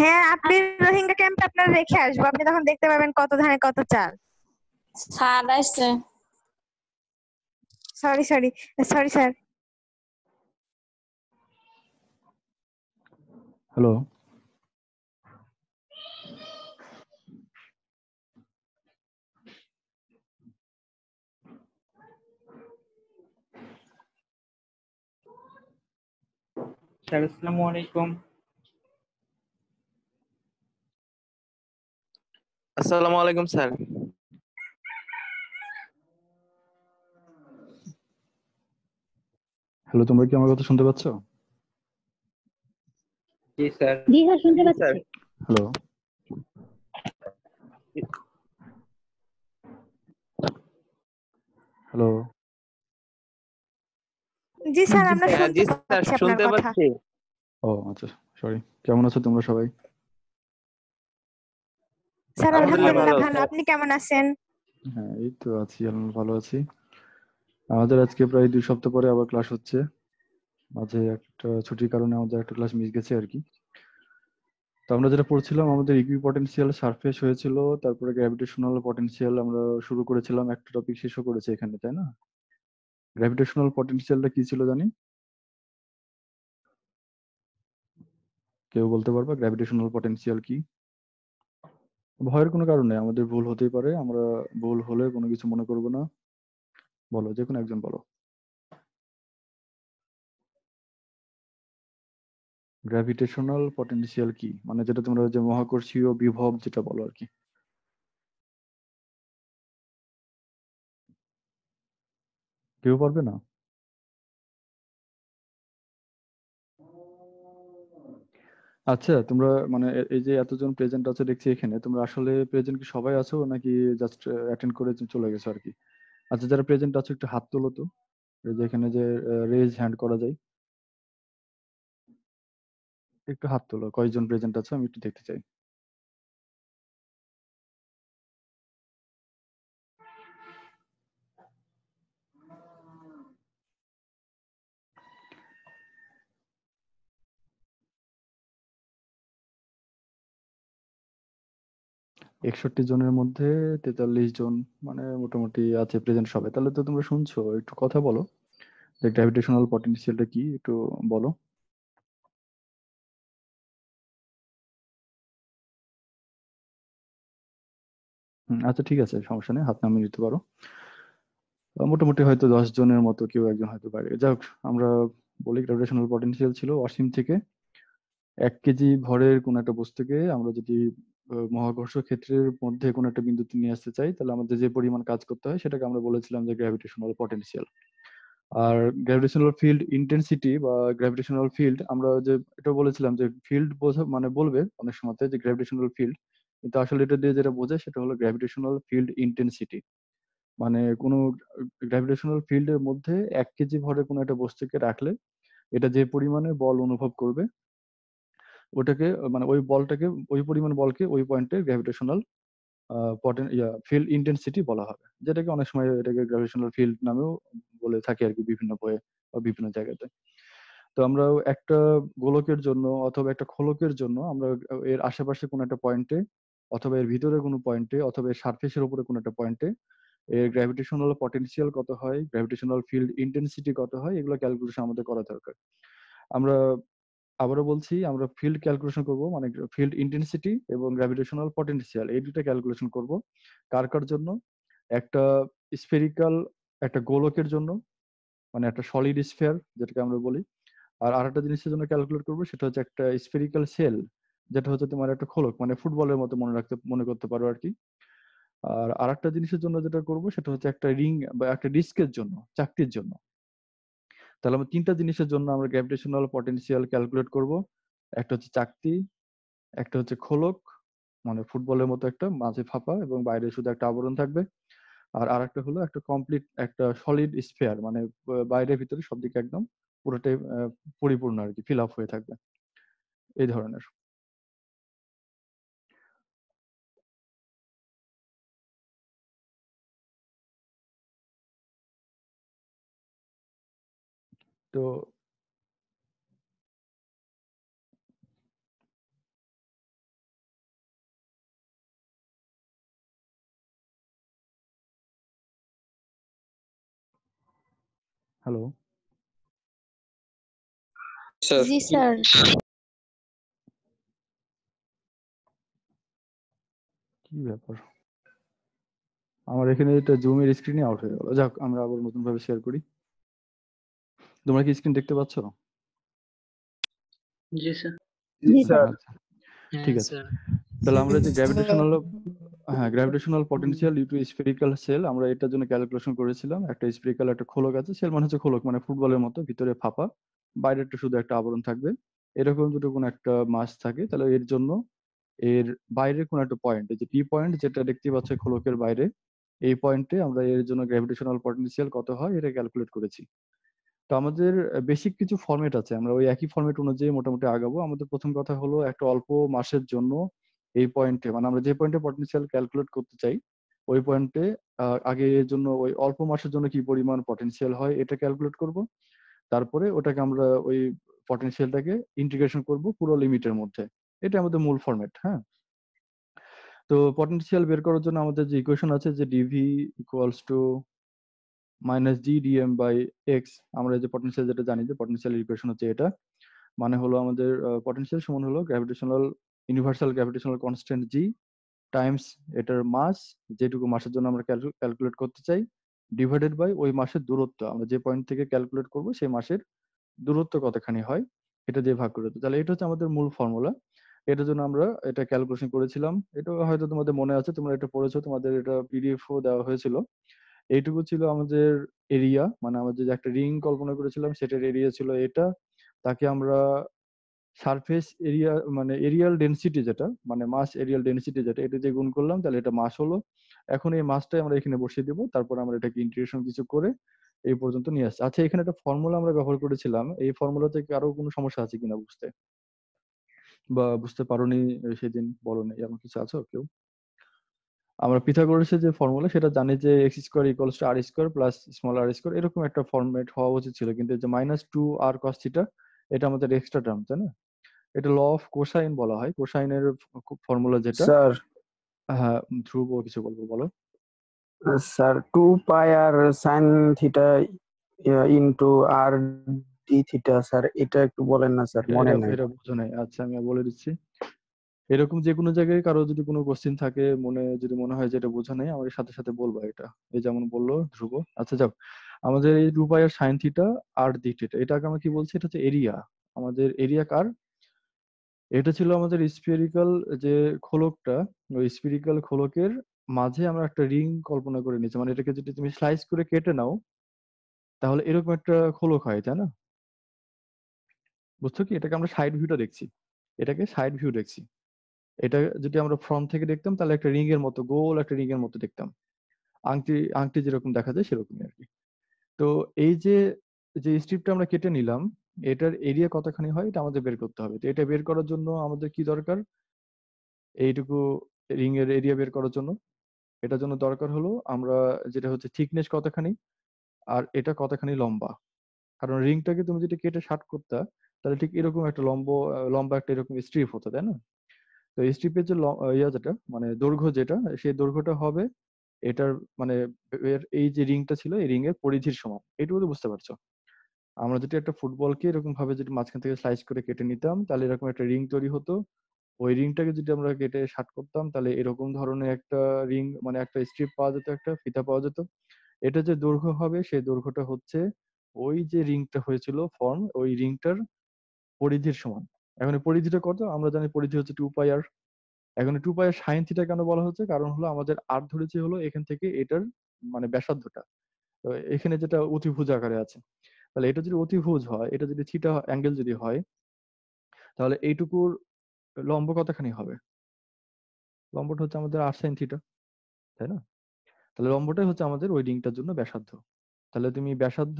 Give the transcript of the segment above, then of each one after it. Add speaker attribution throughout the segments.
Speaker 1: হ্যাঁ আপনি রোহিঙ্গা ক্যাম্প আপনার রেখে আসবো আপনি তখন দেখতে পাবেন কত ধানে কত চাল স্যার আসছে sorry sorry sorry sir hello sir আসসালামু আলাইকুম
Speaker 2: আসসালামু আলাইকুম স্যার হ্যালো তোমরা কি আমার কথা শুনতে পাচ্ছ
Speaker 1: জি স্যার জি স্যার শুনতে পাচ্ছি হ্যালো হ্যালো
Speaker 2: জি স্যার আমরা শুনতে পাচ্ছি ও আচ্ছা সরি কেমন আছো তোমরা সবাই স্যার আলহামদুলিল্লাহ ভালো
Speaker 1: আপনি কেমন আছেন
Speaker 2: হ্যাঁ এই তো আছি ভালো আছি আমাদের আজকে প্রায় দুই সপ্তাহ পরে আবার ক্লাস হচ্ছে মাঝে একটা ছুটির কারণে আমাদের একটা ক্লাস মিস গেছে আর কি তো আমরা যেটা পড়ছিলাম আমাদের ইকুইপটেনশিয়াল সারফেস হয়েছিল তারপরে গ্র্যাভিটেশনাল পটেনশিয়াল আমরা শুরু করেছিলাম একটা টপিক শেষও করেছে এখানে তাই না গ্র্যাভিটেশনাল পটেনশিয়ালটা কি ছিল জানি কেউ বলতে পারবে গ্র্যাভিটেশনাল পটেনশিয়াল কি ভয়ের কোনো কারণ নেই আমাদের ভুল হতেই পারে আমরা ভুল হলে কোনো কিছু মনে করব না বলো যে কোনো একজন বলো গ্র্যাভিটেশনাল পটেনশিয়াল কি মানে যেটা তোমরা যে মহাকর্ষীয় বিভব যেটা বলো আর কি কেউ পারবে না আচ্ছা তোমরা মানে এই যে এতজন প্রেজেন্ট আছো দেখছি এখানে, তোমরা আসলে প্রেজেন্ট কি সবাই আছো নাকি জাস্ট অ্যাটেন্ড করে চলে গেছো আর কি আচ্ছা যারা প্রেজেন্ট আছো একটু হাত তোলো তো। এই যে এখানে যে রেইজ হ্যান্ড করা যায়।
Speaker 1: একটু হাত তোলো কয়জন প্রেজেন্ট আছো আমি একটু দেখতে চাই।
Speaker 2: একষট্টি জনের মধ্যে তেতাল্লিশ জন মানে মোটামুটি আছে প্রেজেন্ট সবাই তাহলে তো তোমরা শুনছো একটু কথা বলো যে গ্র্যাভিটেশনাল পটেনশিয়ালটা কি একটু বলো আচ্ছা ঠিক আছে সমস্যা নেই হাত নামিয়ে নিতে পারো মোটামুটি হয়তো দশ জনের মতো কেউ একজন হয়তো বাইরে যাক আমরা বলি গ্র্যাভিটেশনাল পটেনশিয়াল ছিল অসীম থেকে এক কেজি ভরের কোন একটা বস্তুকে আমরা যদি মহাকর্ষ ক্ষেত্রের মধ্যে কোনো একটা বিন্দুতে নিয়ে আসতে চাই তাহলে আমাদের যে পরিমাণ কাজ করতে হয় সেটাকে আমরা বলেছিলাম যে গ্র্যাভিটেশনাল পটেনশিয়াল আর গ্র্যাভিটেশনাল ফিল্ড ইন্টেন্সিটি বা গ্র্যাভিটেশনাল ফিল্ড আমরা যে এটা বলেছিলাম যে ফিল্ড বোঝা মানে বলবে অনেক সময় যে গ্র্যাভিটেশনাল ফিল্ড কিন্তু আসলে এটা দিয়ে যেটা বোঝায় সেটা হলো গ্র্যাভিটেশনাল ফিল্ড ইন্টেন্সিটি মানে কোন গ্র্যাভিটেশনাল ফিল্ডের মধ্যে এক কেজি ভরে কোনো একটা বস্তুকে রাখলে এটা যে পরিমাণে বল অনুভব করবে ওটাকে মানে ওই বলটাকে ওই পরিমাণ বলকে ওই পয়েন্টে গ্র্যাভিটেশনাল ফিল্ড ইন্টেন্সিটি বলা হবে যেটাকে অনেক সময় এটাকে গ্র্যাভিটেশনাল ফিল্ড নামেও বলে থাকি আর কি বিভিন্ন বইয়ে বা বিভিন্ন জায়গাতে তো আমরা একটা গোলকের জন্য অথবা একটা খোলকের জন্য আমরা এর আশেপাশে কোনো একটা পয়েন্টে অথবা এর ভিতরে কোনো পয়েন্টে অথবা এর সারফেসের উপরে কোনো একটা পয়েন্টে এর গ্র্যাভিটেশনাল পটেনশিয়াল কত হয় গ্র্যাভিটেশনাল ফিল্ড ইন্টেন্সিটি কত হয় এগুলো ক্যালকুলেশন আমাদের করা দরকার আমরা আবারও বলছি আমরা ফিল্ড ক্যালকুলেশন করব মানে ফিল্ড ইন্টেন্সিটি এবং গ্র্যাভিটেশনাল পটেনশিয়াল এই দুটো ক্যালকুলেশন করব কার কার জন্য একটা স্ফেরিক্যাল একটা গোলকের জন্য মানে একটা সলিড স্ফেয়ার যেটাকে আমরা বলি আর আরেকটা জিনিসের জন্য ক্যালকুলেট করবো সেটা হচ্ছে একটা স্ফেরিক্যাল সেল যেটা হচ্ছে তোমার একটা খোলক মানে ফুটবলের মতো মনে রাখতে মনে করতে পারো আর কি আর আরেকটা জিনিসের জন্য যেটা করব সেটা হচ্ছে একটা রিং বা একটা ডিস্কের জন্য চাকতির জন্য তাহলে আমরা তিনটা জিনিসের জন্য আমরা গ্র্যাভিটেশনাল পটেনশিয়াল ক্যালকুলেট করব একটা হচ্ছে চাকতি একটা হচ্ছে খোলক মানে ফুটবলের মতো একটা মাঝে ফাঁপা এবং বাইরে শুধু একটা আবরণ থাকবে আর আর একটা হলো একটা কমপ্লিট একটা সলিড স্পেয়ার মানে বাইরে ভিতরে সবদিকে একদম পুরোটাই পরিপূর্ণ আর কি ফিল আপ হয়ে থাকবে এই ধরনের
Speaker 1: তো হ্যালো জি স্যার
Speaker 2: কি ব্যাপার আমার এখানে এটা জুমের স্ক্রিনে আউট হয়ে গেল যাক আমরা আবার নতুন ভাবে শেয়ার করি তোমরা কি স্ক্রিন দেখতে পাচ্ছ জি স্যার আচ্ছা। ঠিক আছে তাহলে আমরা যে গ্র্যাভিটেশনাল হ্যাঁ gravitational potential due to shell আমরা এটার জন্য ক্যালকুলেশন করেছিলাম একটা স্ফেরিক্যাল একটা খোলক আছে সেল মানে হচ্ছে খোলক মানে ফুটবলের মতো ভিতরে ফাঁপা বাইরে একটা শুধু একটা আবরণ থাকবে এরকম দুটো কোনো একটা মাস থাকে তাহলে এর জন্য এর বাইরে কোনো একটা পয়েন্ট যে পি পয়েন্ট যেটা দেখতে পাচ্ছে খোলকের বাইরে এই পয়েন্টে আমরা এর জন্য গ্র্যাভিটেশনাল পটেনশিয়াল কত হয় এটা ক্যালকুলেট করেছি তো আমাদের বেসিক কিছু ফর্মেট আছে আমরা ওই একই ফর্মেট অনুযায়ী মোটামুটি আগাবো আমাদের প্রথম কথা হলো একটা অল্প মাসের জন্য এই পয়েন্টে মানে আমরা যে পয়েন্টে পটেনশিয়াল ক্যালকুলেট করতে চাই ওই পয়েন্টে আগে এর জন্য ওই অল্প মাসের জন্য কি পরিমাণ পটেনশিয়াল হয় এটা ক্যালকুলেট করব তারপরে ওটাকে আমরা ওই পটেন্সিয়ালটাকে ইন্টিগ্রেশন করব পুরো লিমিটের মধ্যে এটা আমাদের মূল ফর্মেট হ্যাঁ তো পটেন্সিয়াল বের করার জন্য আমাদের যে ইকুয়েশন আছে যে dV equals to minus G dM by x আমরা যে পটেনশিয়াল যেটা জানি যে পটেনশিয়াল ইকুয়েশন হচ্ছে এটা মানে হলো আমাদের পটেনশিয়াল সমান হলো gravitational universal gravitational constant G times এটার মাস যেটুকু মাসের জন্য আমরা ক্যালকুলেট করতে চাই ডিভাইডেড বাই ওই মাসের দূরত্ব আমরা যে পয়েন্ট থেকে ক্যালকুলেট করব সেই মাসের দূরত্ব কতখানি হয় এটা দিয়ে ভাগ করে তাহলে এটা হচ্ছে আমাদের মূল ফর্মুলা এটার জন্য আমরা এটা ক্যালকুলেশন করেছিলাম এটা হয়তো তোমাদের মনে আছে তোমরা এটা পড়েছো তোমাদের এটা পিডিএফও দেওয়া হয়েছিল এইটুকু ছিল আমাদের এরিয়া মানে আমাদের যে একটা রিং কল্পনা করেছিলাম সেটার এরিয়া ছিল এটা তাকে আমরা সারফেস এরিয়া মানে এরিয়াল ডেনসিটি যেটা মানে মাস এরিয়াল ডেনসিটি যেটা এটা যে গুণ করলাম তাহলে এটা মাস হলো এখন এই মাসটাই আমরা এখানে বসিয়ে দেবো তারপর আমরা এটাকে ইন্টিগ্রেশন কিছু করে এই পর্যন্ত নিয়ে আসছে আচ্ছা এখানে একটা ফর্মুলা আমরা ব্যবহার করেছিলাম এই ফর্মুলা থেকে আরো কোনো সমস্যা আছে কিনা বুঝতে বা বুঝতে পারোনি সেদিন বলো এমন কিছু আছো কেউ আমরা পিথাগোরাসের যে ফর্মুলা সেটা জানি যে x square equals to r square plus small r square এরকম একটা ফর্মেট হওয়া উচিত ছিল কিন্তু যে minus two r cos theta এটা আমাদের এক্সট্রা টার্ম তাই না এটা ল অফ কোসাইন বলা হয় কোসাইনের ফর্মুলা যেটা স্যার হ্যাঁ ধ্রুব কিছু বলবো বলো sir two pi r sine theta into r d theta sir এটা একটু বলেন না স্যার মনে নাই এটা বুঝো নাই আচ্ছা আমি বলে দিচ্ছি এরকম যে কোনো জায়গায় কারো যদি কোনো কোশ্চিন থাকে মনে যদি মনে হয় যে এটা বোঝা নেই আমার সাথে সাথে বলবো এটা এই যেমন বললো ধ্রুব আচ্ছা যাও আমাদের এই r sine theta r d theta এটাকে আমরা কি বলছি এটা হচ্ছে এরিয়া আমাদের এরিয়া কার এটা ছিল আমাদের স্পিরিকাল যে খোলকটা ওই স্পিরিকাল খোলকের মাঝে আমরা একটা রিং কল্পনা করে নিয়েছি মানে এটাকে যদি তুমি স্লাইস করে কেটে নাও তাহলে এরকম একটা খোলক হয় তাই না বুঝছো কি এটাকে আমরা সাইড ভিউটা দেখছি এটাকে সাইড ভিউ দেখছি এটা যদি আমরা ফ্রন্ট থেকে দেখতাম তাহলে একটা রিং এর মতো গোল একটা রিং এর মতো দেখতাম আংটি আংটি যেরকম দেখা যায় সেরকমই আর কি তো এই যে যে স্ট্রিপটা আমরা কেটে নিলাম এটার এরিয়া কতখানি হয় এটা আমাদের বের করতে হবে তো এটা বের করার জন্য আমাদের কি দরকার এইটুকু রিং এর এরিয়া বের করার জন্য এটার জন্য দরকার হলো আমরা যেটা হচ্ছে থিকনেস কতখানি আর এটা কতখানি লম্বা কারণ রিংটাকে তুমি যদি কেটে শার্ট করতা তাহলে ঠিক এরকম একটা লম্ব লম্বা একটা এরকম স্ট্রিপ হতো তাই না তো এইচটিপিএর যে ইয়া যেটা মানে দৈর্ঘ্য যেটা সেই দৈর্ঘ্যটা হবে এটার মানে এর এই যে রিংটা ছিল এই রিং এর পরিধির সমান এটুকু তো বুঝতে পারছো আমরা যদি একটা ফুটবলকে এরকম ভাবে যদি মাঝখান থেকে স্লাইস করে কেটে নিতাম তাহলে এরকম একটা রিং তৈরি হতো ওই রিংটাকে যদি আমরা কেটে শার্ট করতাম তাহলে এরকম ধরনের একটা রিং মানে একটা স্ট্রিপ পাওয়া যেত একটা ফিতা পাওয়া যেত এটা যে দৈর্ঘ্য হবে সেই দৈর্ঘ্যটা হচ্ছে ওই যে রিংটা হয়েছিল ফর্ম ওই রিংটার পরিধির সমান এখন পরিধিটা কত আমরা জানি পরিধি হচ্ছে টু পাই আর এখন two pi r sine theta কেন বলা হচ্ছে কারণ হলো আমাদের আর ধরেছি হলো এখান থেকে এটার মানে ব্যাসার্ধটা তো এখানে যেটা অতিভুজ আকারে আছে তাহলে এটা যদি অতিভুজ হয় এটা যদি থিটা অ্যাঙ্গেল যদি হয় তাহলে এইটুকুর লম্ব কতখানি হবে লম্বটা হচ্ছে আমাদের আর সাইন থিটা তাই না তাহলে লম্বটাই হচ্ছে আমাদের ওই জন্য ব্যাসার্ধ তাহলে তুমি ব্যাসার্ধ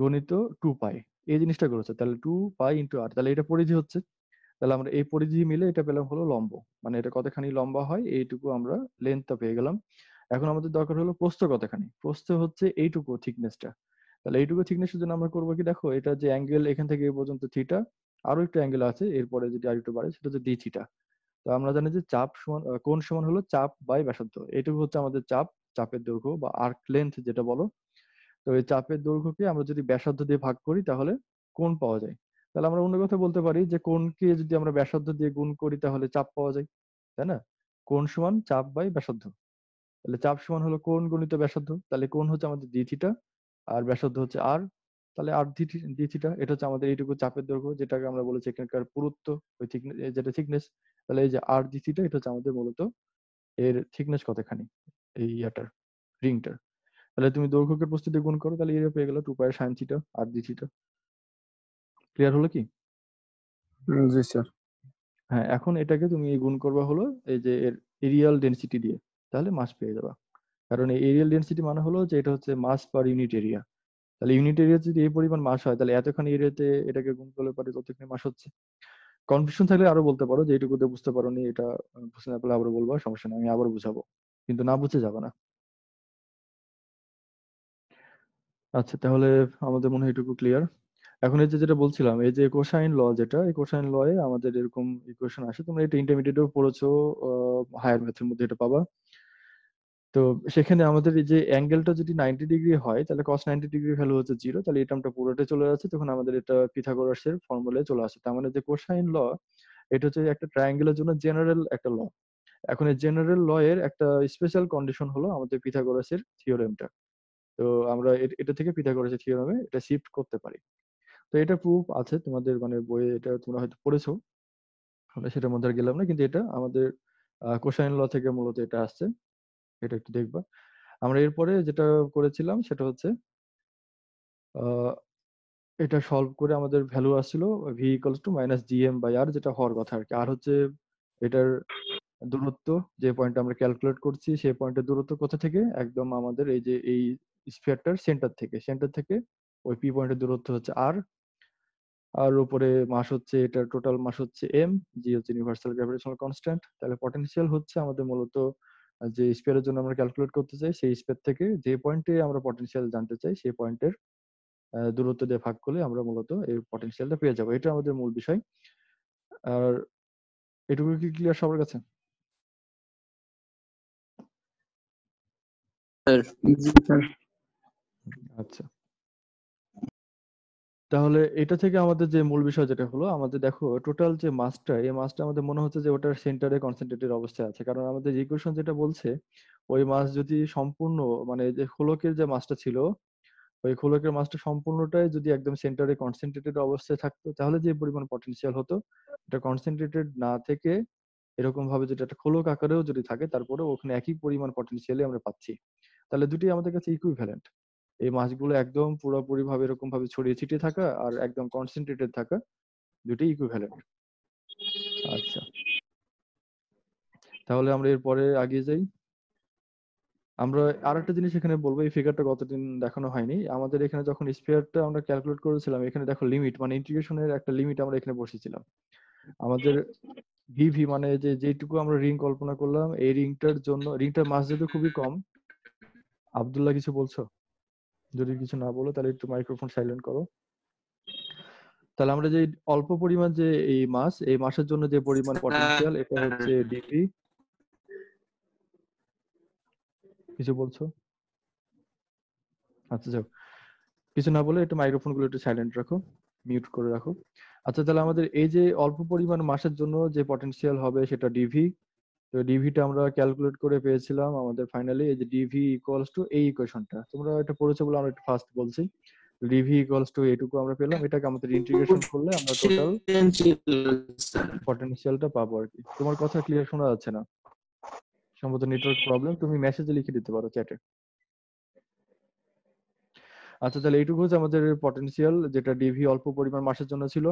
Speaker 2: গণিত টু পাই এই জিনিসটা করেছে তাহলে টু পাই ইন্টু আর তাহলে এটা পরিধি হচ্ছে তাহলে আমরা এই পরিধি মিলে এটা পেলাম হলো লম্ব মানে এটা কতখানি লম্বা হয় এইটুকু আমরা লেন্থটা পেয়ে গেলাম এখন আমাদের দরকার হলো প্রস্থ কতখানি প্রস্থ হচ্ছে এইটুকু থিকনেসটা তাহলে এইটুকু থিকনেসের জন্য আমরা করবো কি দেখো এটা যে অ্যাঙ্গেল এখান থেকে এই পর্যন্ত থিটা আরো একটু অ্যাঙ্গেল আছে এরপরে যদি আর একটু বাড়ে সেটা হচ্ছে ডি থিটা তো আমরা জানি যে চাপ সমান কোন সমান হলো চাপ বাই ব্যাসার্ধ এটুকু হচ্ছে আমাদের চাপ চাপের দৈর্ঘ্য বা আর্ক লেন্থ যেটা বলো তবে চাপের দৈর্ঘ্যকে আমরা যদি ব্যাসার্ধ দিয়ে ভাগ করি তাহলে কোন পাওয়া যায় তাহলে আমরা অন্য কথা বলতে পারি যে কোনকে যদি আমরা ব্যাসার্ধ দিয়ে গুণ করি তাহলে চাপ পাওয়া যায় তাই না কোন সমান চাপ বাই ব্যাসার্ধ তাহলে চাপ সমান হলো কোন গুণিত ব্যাসার্ধ তাহলে কোন হচ্ছে আমাদের দ্বিথিটা আর ব্যাসার্ধ হচ্ছে আর তাহলে আর ডি এটা হচ্ছে আমাদের এইটুকু চাপের দৈর্ঘ্য যেটাকে আমরা বলেছি এখানকার পুরুত্ব ওই যেটা থিকনেস তাহলে এই যে আর দ্বিথিটা এটা হচ্ছে আমাদের মূলত এর থিকনেস কতখানি এই ইয়াটার রিংটার তাহলে তুমি দৈর্ঘ্যকে প্রস্তুতি গুণ করো তাহলে এরিয়া পেয়ে গেলো two pi sine theta r d theta clear হলো কি জি স্যার হ্যাঁ এখন এটাকে তুমি গুণ করবা হলো এই যে এর এরিয়াল ডেনসিটি দিয়ে তাহলে মাস পেয়ে যাবা কারণ এই এরিয়াল ডেন্সিটি মানে হলো যে এটা হচ্ছে মাস পার ইউনিট এরিয়া তাহলে ইউনিট এরিয়া যদি এই পরিমাণ মাস হয় তাহলে এতখানি এরিয়াতে এটাকে গুণ করলে পারে যতখানি মাস হচ্ছে কনফিউশন থাকলে আরো বলতে পারো যে এটুকুতে বুঝতে পারো নি এটা বুঝতে না পারলে আবার বলবো সমস্যা নেই আমি আবার বুঝাবো কিন্তু না বুঝে যাবে না আচ্ছা তাহলে আমাদের মনে হয় এটুকু ক্লিয়ার এখন এই যে যেটা বলছিলাম এই যে কোসাইন ল যেটা এই কোসাইন লয়ে আমাদের এরকম ইকুয়েশন আসে তোমরা এটা ইন্টারমিডিয়েটও পড়েছো হায়ার ম্যাথের মধ্যে এটা পাবা তো সেখানে আমাদের এই যে অ্যাঙ্গেলটা যদি নাইনটি ডিগ্রি হয় তাহলে কস নাইনটি ডিগ্রি ভ্যালু হচ্ছে জিরো তাহলে এই টার্মটা পুরোটা চলে যাচ্ছে তখন আমাদের এটা পিথাগোরাসের ফর্মুলায় চলে আসে তার মানে যে কোসাইন ল এটা হচ্ছে একটা ট্রায়াঙ্গেলের জন্য জেনারেল একটা ল এখন এই জেনারেল ল এর একটা স্পেশাল কন্ডিশন হলো আমাদের পিথাগোরাসের থিওরেমটা তো আমরা এটা থেকে পিথাগোরাস থিওরামে এটা শিফট করতে পারি তো এটা প্রুফ আছে তোমাদের মানে বইয়ে এটা তোমরা হয়তো পড়েছো আমরা সেটার মধ্যে আর গেলাম না কিন্তু এটা আমাদের কোশাইন ল থেকে মূলত এটা আসছে এটা একটু দেখবা আমরা এরপরে যেটা করেছিলাম সেটা হচ্ছে এটা সলভ করে আমাদের ভ্যালু আসছিল V equals to minus GM by r যেটা হওয়ার কথা আর কি আর হচ্ছে এটার দূরত্ব যে পয়েন্টটা আমরা ক্যালকুলেট করছি সেই পয়েন্টের দূরত্ব কোথা থেকে একদম আমাদের এই যে এই স্পেয়ারটার সেন্টার থেকে সেন্টার থেকে ওই পি পয়েন্টের দূরত্ব হচ্ছে আর আর উপরে মাস হচ্ছে এটার টোটাল মাস হচ্ছে এম জি হচ্ছে ইউনিভার্সাল গ্র্যাভিটেশনাল কনস্ট্যান্ট তাহলে পটেনশিয়াল হচ্ছে আমাদের মূলত যে স্পেয়ারের জন্য আমরা ক্যালকুলেট করতে চাই সেই স্পেয়ার থেকে যে পয়েন্টে আমরা পটেনশিয়াল জানতে চাই সেই পয়েন্টের দূরত্ব দিয়ে ভাগ করলে আমরা মূলত এই পটেনশিয়ালটা পেয়ে যাবো এটা আমাদের মূল বিষয় আর এটুকু কি ক্লিয়ার সবার কাছে
Speaker 1: স্যার
Speaker 2: আচ্ছা। তাহলে এটা থেকে আমাদের যে মূল বিষয় যেটা হলো, আমাদের দেখো টোটাল যে মাসটা, এই মাসটা আমাদের মনে হচ্ছে যে ওটার সেন্টারে কনসেন্ট্রেটেড অবস্থায় আছে। কারণ আমাদের ইকুয়েশন যেটা বলছে, ওই মাস যদি সম্পূর্ণ মানে যে খোলকের যে মাসটা ছিল, ওই খোলকের মাসটা সম্পূর্ণটাই যদি একদম সেন্টারে কনসেন্ট্রেটেড অবস্থায় থাকতো, তাহলে যে পরিমাণ পটেনশিয়াল হতো, এটা কনসেন্ট্রেটেড না থেকে এরকম ভাবে যদি একটা খোলক আকারেও যদি থাকে, তারপরে ওখানে একই পরিমাণ পটেনশিয়ালই আমরা পাচ্ছি। তাহলে দুটি আমাদের কাছে ইকুইভ্যালেন্ট। এই মাছগুলো একদম পুরোপুরি ভাবে এরকম ভাবে ছড়িয়ে ছিটিয়ে থাকা আর একদম কনসেন্ট্রেটেড থাকা দুটি ইকুইভ্যালেন্ট আচ্ছা তাহলে আমরা এরপরে আগিয়ে যাই আমরা আর একটা জিনিস এখানে বলবো এই ফিগারটা কতদিন দেখানো হয়নি আমাদের এখানে যখন স্পেয়ারটা আমরা ক্যালকুলেট করেছিলাম এখানে দেখো লিমিট মানে ইন্টিগ্রেশনের একটা লিমিট আমরা এখানে বসেছিলাম আমাদের ভিভি মানে যে যেটুকু আমরা রিং কল্পনা করলাম এই রিংটার জন্য রিংটার মাস যেহেতু খুবই কম আবদুল্লাহ কিছু বলছো যদি কিছু না বলো তাহলে একটু মাইক্রোফোন সাইলেন্ট করো তাহলে আমরা যে অল্প পরিমাণ যে এই মাস এই মাসের জন্য যে পরিমাণ পটেনশিয়াল আচ্ছা। এটা হচ্ছে ডিপি
Speaker 1: হ্যাঁ।
Speaker 2: কিছু বলছো আচ্ছা যাও কিছু না বলে একটু মাইক্রোফোন গুলো একটু সাইলেন্ট রাখো মিউট করে রাখো আচ্ছা তাহলে আমাদের এই যে অল্প পরিমাণ মাসের জন্য যে পটেনশিয়াল হবে সেটা ডিভি তো ডিভিটা আমরা ক্যালকুলেট করে পেয়েছিলাম আমাদের ফাইনালি এই যে ডিভি ইকুয়ালস টু এই ইকুয়েশনটা তোমরা এটা পড়েছো বলে আমরা একটু ফাস্ট বলছি ডিভি ইকুয়ালস টু এটুকু আমরা পেলাম এটাকে আমাদের ইন্টিগ্রেশন করলে আমরা টোটাল পটেনশিয়ালটা পাবো আর কি তোমার কথা ক্লিয়ার শোনা যাচ্ছে না সম্ভবত নেটওয়ার্ক প্রবলেম তুমি মেসেজে লিখে দিতে পারো চ্যাটে আচ্ছা তাহলে এইটুকু হচ্ছে আমাদের পটেনশিয়াল যেটা ডিভি অল্প পরিমাণ মাসের জন্য ছিল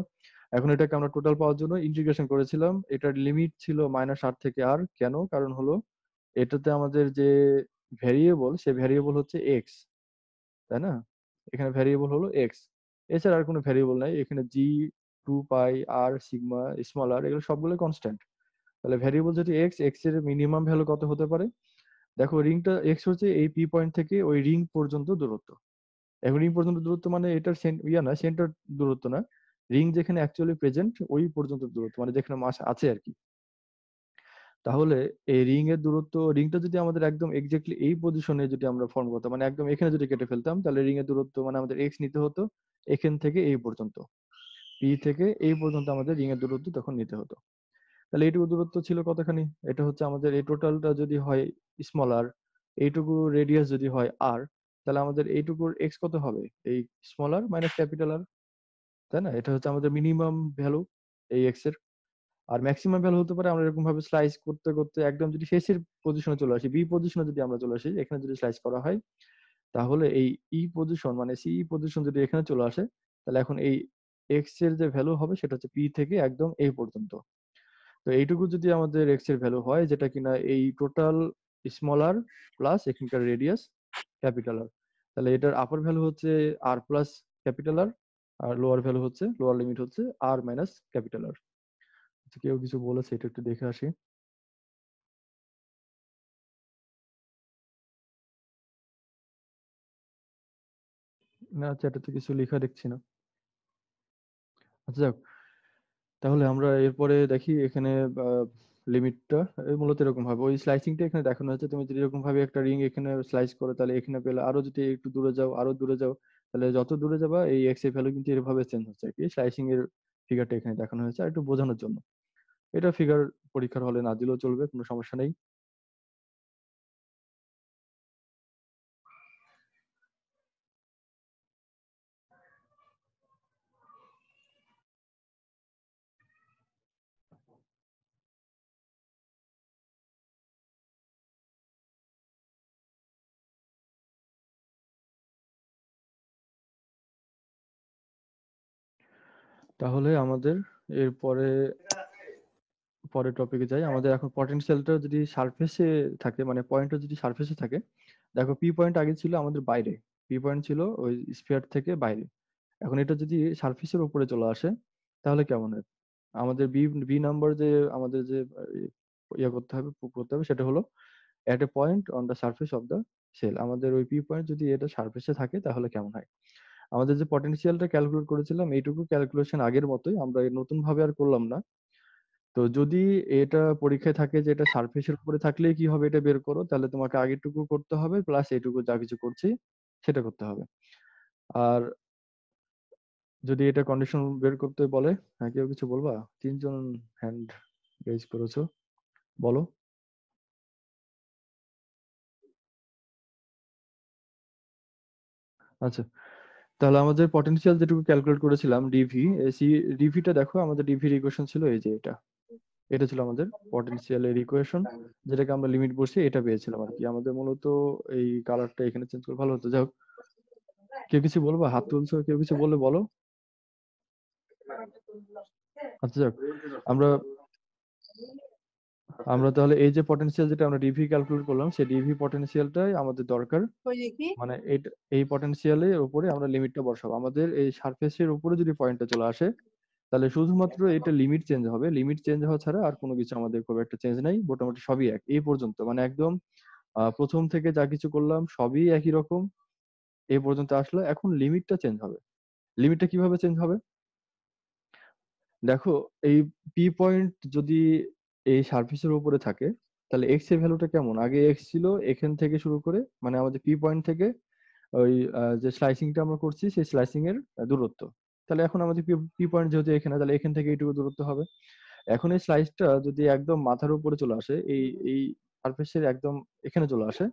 Speaker 2: এখন এটাকে আমরা টোটাল পাওয়ার জন্য ইন্টিগ্রেশন করেছিলাম এটার লিমিট ছিল মাইনাস আট থেকে আর কেন কারণ হলো এটাতে আমাদের যে ভ্যারিয়েবল সে ভ্যারিয়েবল হচ্ছে এক্স তাই না এখানে ভ্যারিয়েবল হলো এক্স এছাড়া আর কোনো ভ্যারিয়েবল নাই এখানে G two pi r sigma small r এগুলো সবগুলো কনস্ট্যান্ট তাহলে ভ্যারিয়েবল যদি এক্স এক্স এর মিনিমাম ভ্যালু কত হতে পারে দেখো রিংটা এক্স হচ্ছে এই পি পয়েন্ট থেকে ওই রিং পর্যন্ত দূরত্ব এখন রিং পর্যন্ত দূরত্ব মানে এটার ইয়া না সেন্টার দূরত্ব না রিং যেখানে অ্যাকচুয়ালি প্রেজেন্ট ওই পর্যন্ত দূরত্ব মানে যেখানে মাস আছে আর কি তাহলে এই রিং এর দূরত্ব রিংটা যদি আমাদের একদম এক্স্যাক্টলি এই পজিশনে যদি আমরা ফর্ম করতাম মানে একদম এখানে যদি কেটে ফেলতাম তাহলে রিং এর দূরত্ব মানে আমাদের এক্স নিতে হতো এখান থেকে এই পর্যন্ত পি থেকে এই পর্যন্ত আমাদের রিং এর দূরত্ব তখন নিতে হতো তাহলে এইটুকু দূরত্ব ছিল কতখানি এটা হচ্ছে আমাদের এই টোটালটা যদি হয় স্মল আর এইটুকু রেডিয়াস যদি হয় আর তাহলে আমাদের এইটুকুর এক্স কত হবে এই small r minus capital R তাই না এটা হচ্ছে আমাদের মিনিমাম ভ্যালু এই এক্স এর আর ম্যাক্সিমাম ভ্যালু হতে পারে আমরা এরকম ভাবে স্লাইস করতে করতে একদম যদি শেষের পজিশনে চলে আসি বি পজিশনে যদি আমরা চলে আসি এখানে যদি স্লাইস করা হয় তাহলে এই ই e পজিশন মানে সি পজিশন e যদি এখানে চলে আসে তাহলে এখন এই এক্স এর যে ভ্যালু হবে সেটা হচ্ছে পি থেকে একদম এই পর্যন্ত তো এইটুকু যদি আমাদের এক্স এর ভ্যালু হয় যেটা কিনা এই টোটাল স্মলার প্লাস এখানকার রেডিয়াস ক্যাপিটাল আর তাহলে এটার আপার ভ্যালু হচ্ছে আর প্লাস ক্যাপিটাল আর আর লোয়ার ভ্যালু হচ্ছে লোয়ার লিমিট হচ্ছে আর মাইনাস ক্যাপিটাল আর কেউ কিছু বলেছে এটা একটু দেখে আসি না আচ্ছা, কিছু লেখা দেখছি না আচ্ছা যাক তাহলে আমরা এরপরে দেখি এখানে লিমিটটা মূলত এরকম হবে ওই স্লাইসিংটা এখানে দেখানো হচ্ছে তুমি যদি এরকম ভাবে একটা রিং এখানে স্লাইস করো তাহলে এখানে পেলে আরো যদি একটু দূরে যাও আরো দূরে যাও তাহলে যত দূরে যাবা এই এক্স এর ভ্যালু কিন্তু এভাবে চেঞ্জ হচ্ছে কি স্লাইসিং এর ফিগারটা এখানে দেখানো হয়েছে আর একটু বোঝানোর জন্য এটা ফিগার পরীক্ষার হলে না দিলেও চলবে কোনো সমস্যা নেই তাহলে আমাদের এরপরে পরের টপিকে যাই আমাদের এখন পটেনশিয়ালটা যদি সারফেসে থাকে মানে পয়েন্টটা যদি সারফেসে থাকে দেখো পি পয়েন্ট আগে ছিল আমাদের বাইরে পি পয়েন্ট ছিল ওই স্পিয়ার থেকে বাইরে এখন এটা যদি সারফেসের উপরে চলে আসে তাহলে কেমন হয় আমাদের বি বি নাম্বার যে আমাদের যে ইয়ে করতে হবে করতে হবে সেটা হলো at a point on the surface of the shell আমাদের ওই পি পয়েন্ট যদি এটা সারফেসে থাকে তাহলে কেমন হয় আমাদের যে পটেনশিয়ালটা ক্যালকুলেট করেছিলাম এইটুকু ক্যালকুলেশন আগের মতোই আমরা নতুন ভাবে আর করলাম না তো যদি এটা পরীক্ষায় থাকে যে এটা সারফেসের উপরে থাকলে কি হবে এটা বের করো তাহলে তোমাকে আগেরটুকু করতে হবে প্লাস এইটুকু যা কিছু করছি সেটা করতে হবে আর যদি এটা কন্ডিশন বের করতে বলে হ্যাঁ কেউ কিছু বলবা তিনজন হ্যান্ড রেজ করেছো বলো আচ্ছা তাহলে আমাদের পটেনশিয়াল যেটুকু ক্যালকুলেট করেছিলাম ডিভি সি ডিভিটা দেখো আমাদের ডিভির ইকুয়েশন ছিল এই যে এটা এটা ছিল আমাদের পটেনশিয়ালের ইকুয়েশন যেটাকে আমরা লিমিট বসে এটা পেয়েছিলাম আর কি আমাদের মূলত এই কালারটা এখানে চেঞ্জ করে ভালো হতো যাই হোক কেউ কিছু বলবো হাত তুলছো কেউ কিছু বললে বলো আচ্ছা যাক আমরা আচ্ছা। আমরা তাহলে এই যে পটেনশিয়াল যেটা আমরা ডিভি ক্যালকুলেট করলাম সেই ডিভি পটেনশিয়ালটাই আমাদের দরকার মানে এই পটেনশিয়ালের উপরে আমরা লিমিটটা বসাবো আমাদের এই সারফেসের উপরে যদি পয়েন্টটা চলে আসে তাহলে শুধুমাত্র আচ্ছা। এটা লিমিট চেঞ্জ হবে লিমিট চেঞ্জ হওয়া ছাড়া আর কোনো কিছু আমাদের খুব একটা চেঞ্জ নাই মোটামুটি সবই এক এই পর্যন্ত মানে একদম প্রথম থেকে যা কিছু করলাম সবই একই রকম এই পর্যন্ত আসলো এখন লিমিটটা চেঞ্জ হবে লিমিটটা কিভাবে চেঞ্জ হবে দেখো এই পি পয়েন্ট যদি এই সারফেসের উপরে থাকে তাহলে এক্স এর ভ্যালুটা কেমন আগে এক্স ছিল এখান থেকে শুরু করে মানে আমাদের পি পয়েন্ট থেকে ওই যে স্লাইসিংটা আমরা করছি সেই স্লাইসিং এর দূরত্ব তাহলে এখন আমাদের পি পয়েন্ট যেহেতু এখানে তাহলে এখান থেকে এইটুকু দূরত্ব হবে এখন এই স্লাইসটা যদি একদম মাথার উপরে চলে আসে এই এই সারফেসের একদম এখানে চলে আসে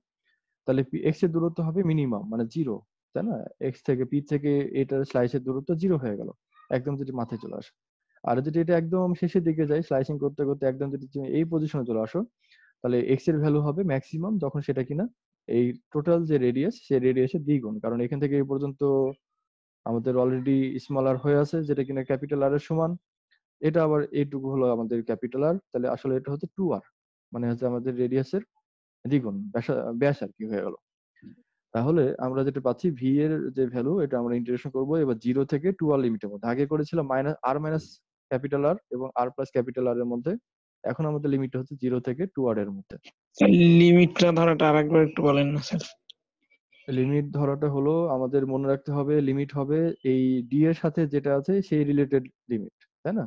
Speaker 2: তাহলে এক্স এর দূরত্ব হবে মিনিমাম মানে জিরো তাই না এক্স থেকে পি থেকে এটার স্লাইসের দূরত্ব জিরো হয়ে গেল একদম যদি মাথায় চলে আসে আর যদি এটা একদম শেষের দিকে যায় স্লাইসিং করতে করতে একদম যদি তুমি এই পজিশনে চলে আসো তাহলে এক্স এর ভ্যালু হবে ম্যাক্সিমাম যখন সেটা কিনা এই টোটাল যে রেডিয়াস সেই রেডিয়াসের দ্বিগুণ কারণ এখান থেকে এই পর্যন্ত আমাদের অলরেডি স্মল আর হয়ে আছে যেটা কিনা ক্যাপিটাল আর এর সমান এটা আবার এইটুকু হলো আমাদের ক্যাপিটাল আর তাহলে আসলে এটা হচ্ছে টু আর মানে হচ্ছে আমাদের রেডিয়াসের দ্বিগুণ ব্যাস আর কি হয়ে গেল তাহলে আমরা যেটা পাচ্ছি ভি এর যে ভ্যালু এটা আমরা ইন্টিগ্রেশন করবো এবার জিরো থেকে টু আর লিমিটের মধ্যে আগে করেছিলাম minus r minus capital R এবং আর প্লাস ক্যাপিটাল আর এর মধ্যে এখন আমাদের লিমিট হচ্ছে জিরো থেকে টু আর এর মধ্যে লিমিটটা ধরাটা আরেকবার একটু বলেন না স্যার লিমিট ধরাটা হলো আমাদের মনে রাখতে হবে লিমিট হবে এই ডি এর সাথে যেটা আছে সেই রিলেটেড লিমিট তাই না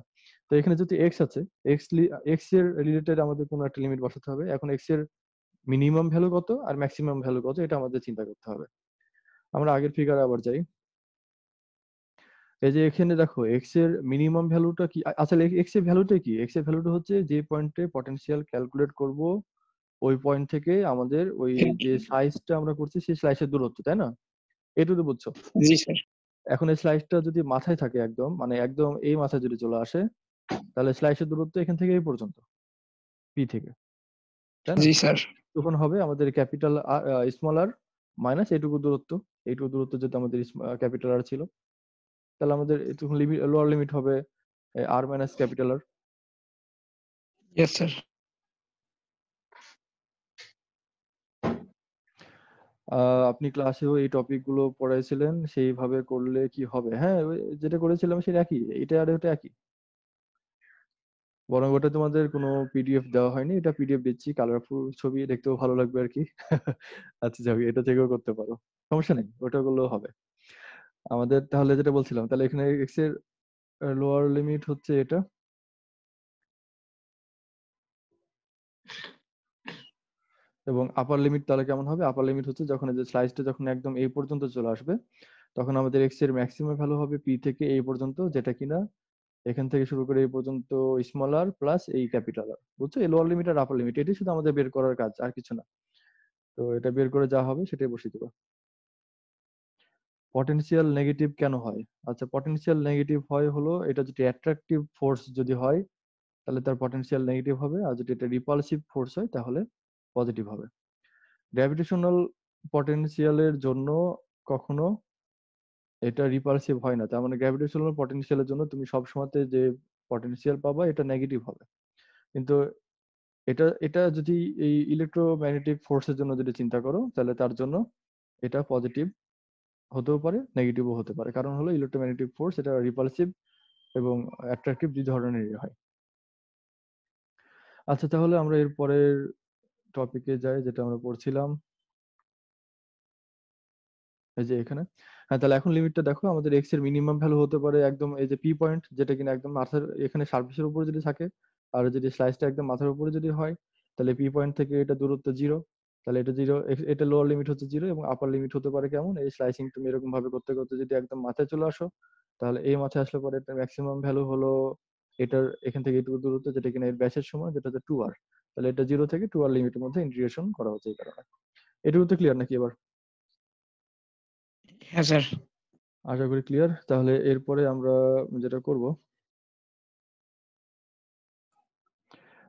Speaker 2: তো এখানে যদি এক্স আছে এক্স এক্স এর রিলেটেড আমাদের কোনো একটা লিমিট বসাতে হবে এখন এক্স এর মিনিমাম ভ্যালু কত আর ম্যাক্সিমাম ভ্যালু কত এটা আমাদের চিন্তা করতে হবে আমরা আগের ফিগারে আবার যাই এই যে এখানে দেখো এক্স এর মিনিমাম ভ্যালুটা কি আসলে আচ্ছা, এক্স এর ভ্যালুটা কি এক্স এর ভ্যালুটা হচ্ছে যে পয়েন্টে পটেনশিয়াল ক্যালকুলেট করব ওই পয়েন্ট থেকে আমাদের ওই হ্যাঁ। যে স্লাইসটা আমরা করছি সেই স্লাইসের দূরত্ব তাই না এটুকু বুঝছো জি স্যার এখন এই স্লাইসটা যদি মাথায় থাকে একদম মানে একদম এই মাথায় যদি চলে আসে তাহলে স্লাইসের দূরত্ব এখান থেকে এই পর্যন্ত পি থেকে জি স্যার তখন হবে আমাদের ক্যাপিটাল স্মল আর মাইনাস এটুকু দূরত্ব এইটুকু দূরত্ব যেটা আমাদের ক্যাপিটাল আর ছিল তাহলে আমাদের তখন লিমিট লোয়ার লিমিট হবে r minus capital R yes sir আপনি ক্লাসেও এই টপিকগুলো পড়াইছিলেন সেইভাবে করলে কি হবে হ্যাঁ যেটা করেছিলাম সেটা একই এটা আর ওটা একই বরং ওটা তোমাদের কোনো পিডিএফ দেওয়া হয়নি এটা পিডিএফ দিচ্ছি কালারফুল ছবি দেখতেও ভালো লাগবে আর কি আচ্ছা যাবি এটা থেকেও করতে পারো সমস্যা নেই ওটা করলেও হবে আমাদের তাহলে যেটা বলছিলাম তাহলে এখানে এক্স এর লোয়ার লিমিট হচ্ছে এটা এবং আপার লিমিট তাহলে কেমন হবে আপার লিমিট হচ্ছে যখন যে স্লাইসটা যখন একদম এই পর্যন্ত চলে আসবে তখন আমাদের এক্স এর ম্যাক্সিমাম ভ্যালু হবে পি থেকে এই পর্যন্ত যেটা কিনা এখান থেকে শুরু করে এই পর্যন্ত স্মলার প্লাস এই ক্যাপিটাল আর বুঝছো এই লোয়ার লিমিট আর আপার লিমিট এটাই শুধু আমাদের বের করার কাজ আর কিছু না তো এটা বের করে যা হবে সেটাই বসিয়ে দেবো পটেনশিয়াল নেগেটিভ কেন হয় আচ্ছা পটেনশিয়াল নেগেটিভ হয় হলো এটা যদি অ্যাট্রাকটিভ ফোর্স যদি হয় তাহলে তার পটেনশিয়াল নেগেটিভ হবে আর যদি এটা রিপালসিভ ফোর্স হয় তাহলে পজিটিভ হবে গ্র্যাভিটেশনাল পটেনশিয়ালের জন্য কখনো এটা রিপালসিভ হয় না তার মানে গ্র্যাভিটেশনাল পটেনশিয়ালের জন্য তুমি সব সময়তে যে পটেনশিয়াল পাবা এটা নেগেটিভ হবে কিন্তু এটা এটা যদি এই ইলেকট্রোম্যাগনেটিক ফোর্সের জন্য যদি চিন্তা করো তাহলে তার জন্য এটা পজিটিভ হতেও পারে নেগেটিভও হতে পারে কারণ হলো ইলেকট্রোম্যাগনেটিক ফোর্স এটা রিপালসিভ এবং অ্যাট্রাকটিভ দুই ধরনেরই হয় আচ্ছা তাহলে আমরা এর পরের টপিকে যাই যেটা আমরা পড়ছিলাম এই যে এখানে হ্যাঁ তাহলে এখন লিমিটটা দেখো আমাদের এক্স এর মিনিমাম ভ্যালু হতে পারে একদম এই যে পি পয়েন্ট যেটা কিনা একদম মাথার এখানে সার্ভিসের উপরে যদি থাকে আর যদি স্লাইসটা একদম মাথার উপরে যদি হয় তাহলে পি পয়েন্ট থেকে এটা দূরত্ব জিরো তাহলে এটা জিরো এটা লোয়ার লিমিট হচ্ছে জিরো এবং আপার লিমিট হতে পারে কেমন এই স্লাইসিং তুমি এরকম ভাবে করতে করতে যদি একদম মাথায় চলে আসো তাহলে এই মাথায় আসলে পরে এটা ম্যাক্সিমাম ভ্যালু হলো এটার এখান থেকে এটুকু দূরত্ব যেটা কিনা এর ব্যাসের সময় যেটা হচ্ছে টু আর তাহলে এটা জিরো থেকে টু আর লিমিটের মধ্যে ইন্টিগ্রেশন করা হচ্ছে এই কারণে এটুকু তো ক্লিয়ার নাকি এবার হ্যাঁ, আশা করি ক্লিয়ার তাহলে এরপরে আমরা যেটা করব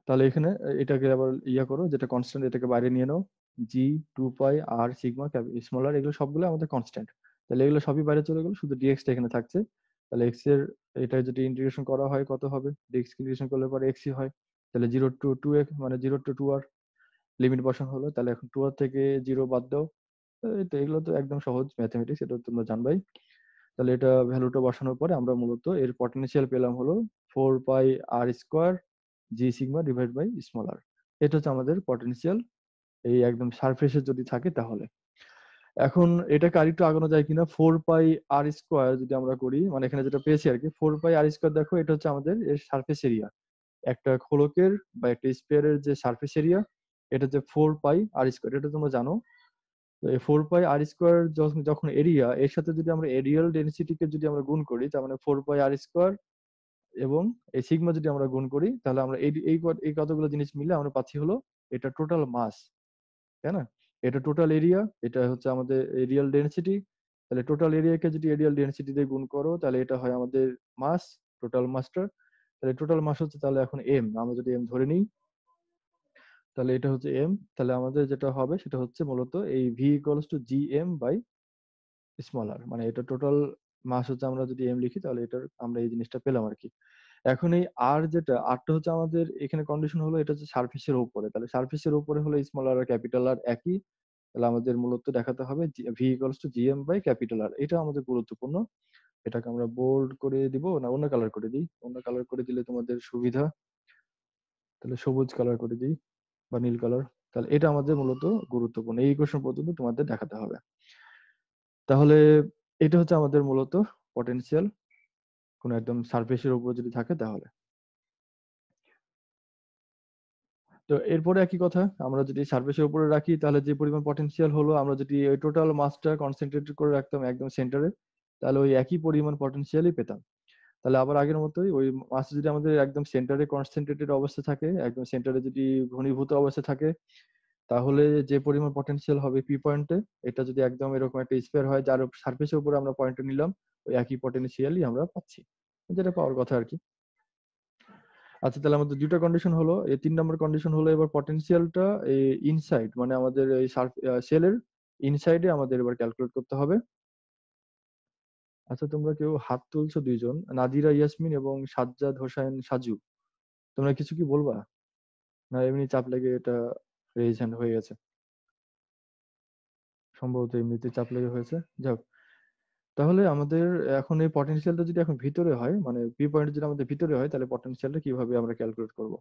Speaker 2: তাহলে এখানে এটাকে আবার ইয়া করো যেটা কনস্ট্যান্ট এটাকে বাইরে নিয়ে নাও G two pi r sigma smaller এগুলো সবগুলো আমাদের কনস্ট্যান্ট তাহলে এগুলো সবই বাইরে চলে গেল শুধু ডিএক্সটা এখানে থাকছে তাহলে এক্স এর এটা যদি ইন্টিগ্রেশন করা হয় কত হবে ডিএক্স ইন্টিগ্রেশন করলে পরে এক্সই হয় তাহলে জিরো টু টু এক্স মানে zero to two r limit বসানো হলো তাহলে এখন টু আর থেকে জিরো বাদ দাও তো এগুলো তো একদম সহজ ম্যাথমেটিক্স এটা তোমরা জানবাই তাহলে এটা ভ্যালুটা বসানোর পরে আমরা মূলত এর পটেনশিয়াল পেলাম হলো four pi r square G sigma divide by smaller এটা হচ্ছে আমাদের পটেনশিয়াল এই একদম সারফেসে যদি থাকে তাহলে এখন এটাকে আরেকটু আগানো যায় কিনা ফোর পাই আর স্কোয়ার যদি আমরা করি মানে এখানে যেটা পেয়েছি আর কি ফোর পাই আর স্কোয়ার দেখো এটা হচ্ছে আমাদের এর সারফেস এরিয়া একটা খোলকের বা একটা স্পেয়ারের যে সারফেস এরিয়া এটা হচ্ছে ফোর পাই আর স্কোয়ার এটা তোমরা জানো তো এই ফোর পাই আর স্কোয়ার যখন এরিয়া এর সাথে যদি আমরা এরিয়াল কে যদি আমরা গুণ করি তার মানে ফোর পাই আর স্কোয়ার এবং এই সিগমা যদি আমরা গুণ করি তাহলে আমরা এই এই কতগুলো জিনিস মিলে আমরা পাচ্ছি হলো এটা টোটাল মাস তাই না এটা টোটাল এরিয়া এটা হচ্ছে আমাদের এরিয়াল ডেন্সিটি তাহলে টোটাল এরিয়াকে যদি এরিয়াল ডেন্সিটি দিয়ে গুণ করো তাহলে এটা হয় আমাদের মাস টোটাল মাসটা তাহলে টোটাল মাস হচ্ছে তাহলে এখন এম আমরা যদি এম ধরে নিই তাহলে এটা হচ্ছে এম তাহলে আমাদের যেটা হবে সেটা হচ্ছে মূলত এই V equals to G M by small r মানে এটা টোটাল মাস হচ্ছে আমরা যদি এম লিখি তাহলে এটা আমরা এই জিনিসটা পেলাম আর কি এখন এই আর যেটা আরটা হচ্ছে আমাদের এখানে কন্ডিশন হলো এটা হচ্ছে সার্ফেসের উপরে তাহলে সার্ফেসের উপরে হলো স্মল আর ক্যাপিটাল আর একই তাহলে আমাদের মূলত দেখাতে হবে V equals to GM by capital R এটা আমাদের গুরুত্বপূর্ণ এটাকে আমরা বোল্ড করে দিব না অন্য কালার করে দিই অন্য কালার করে দিলে তোমাদের সুবিধা তাহলে সবুজ কালার করে দিই বা নীল কালার তাহলে এটা আমাদের মূলত গুরুত্বপূর্ণ এই ইকুয়েশন পর্যন্ত তোমাদের দেখাতে হবে তাহলে এটা হচ্ছে আমাদের মূলত পটেনশিয়াল কোনো একদম সারফেসের উপর যদি থাকে তাহলে তো এরপরে একই কথা আমরা যদি সারফেসের উপরে রাখি তাহলে যে পরিমাণ পটেনশিয়াল হলো আমরা যদি ওই টোটাল মাসটা কনসেন্ট্রেট করে রাখতাম একদম সেন্টারে তাহলে ওই একই পরিমাণ পটেনশিয়ালই পেতাম তাহলে আবার আগের মতোই ওই মাস যদি আমাদের একদম সেন্টারে কনসেন্ট্রেটেড অবস্থা থাকে একদম সেন্টারে যদি ঘনীভূত অবস্থা থাকে তাহলে যে পরিমাণ পটেনশিয়াল হবে পি পয়েন্টে এটা যদি একদম এরকম একটা স্পেয়ার হয় যার সার্ফেসের উপরে আমরা পয়েন্ট নিলাম ওই একই পটেনশিয়ালই আমরা পাচ্ছি যেটা পাওয়ার কথা আর কি আচ্ছা তাহলে আমাদের দুটো কন্ডিশন হলো এই তিন নম্বর কন্ডিশন হলো এবার পটেনশিয়ালটা ইনসাইড মানে আমাদের এই সেলের ইনসাইডে আমাদের এবার ক্যালকুলেট করতে হবে আচ্ছা তোমরা কেউ হাত তুলছো দুইজন নাদিরা ইয়াসমিন এবং সাজ্জাদ হোসেন সাজু তোমরা কিছু কি বলবা না এমনি চাপ লেগে এটা রেজ হয়ে গেছে সম্ভবত এমনিতে চাপ লেগে হয়েছে যাক তাহলে আমাদের এখন এই পটেনশিয়ালটা যদি এখন ভিতরে হয় মানে পি পয়েন্ট যদি আমাদের ভিতরে হয় তাহলে পটেনশিয়ালটা কিভাবে আমরা ক্যালকুলেট করব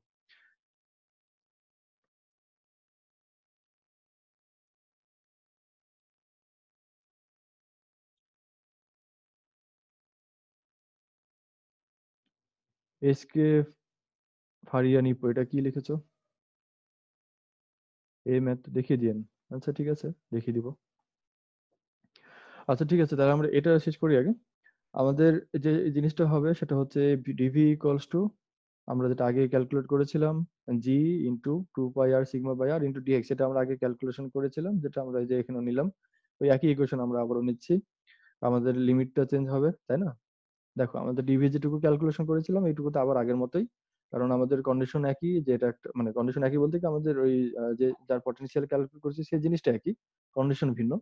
Speaker 2: এসকে ফারিয়ানি পো এটা কি লিখেছো এই ম্যাথ দেখিয়ে দিয়েন আচ্ছা ঠিক আছে দেখিয়ে দিব আচ্ছা ঠিক আছে তাহলে আমরা এটা শেষ করি আগে আমাদের যে জিনিসটা হবে সেটা হচ্ছে ডিভি ইকলস টু আমরা যেটা আগে ক্যালকুলেট করেছিলাম G into two pi r sigma by r into dx এটা আমরা আগে ক্যালকুলেশন করেছিলাম যেটা আমরা এই যে এখানে নিলাম ওই একই ইকুয়েশন আমরা আবারও নিচ্ছি আমাদের লিমিটটা চেঞ্জ হবে তাই না দেখো আমাদের ডিভি যেটুকু ক্যালকুলেশন করেছিলাম এইটুকু তো আবার আগের মতোই কারণ আমাদের কন্ডিশন একই যে এটা একটা মানে কন্ডিশন একই বলতে কি আমাদের ওই যে যার পটেনশিয়াল ক্যালকুলেট করছে সেই জিনিসটা একই কন্ডিশন ভিন্ন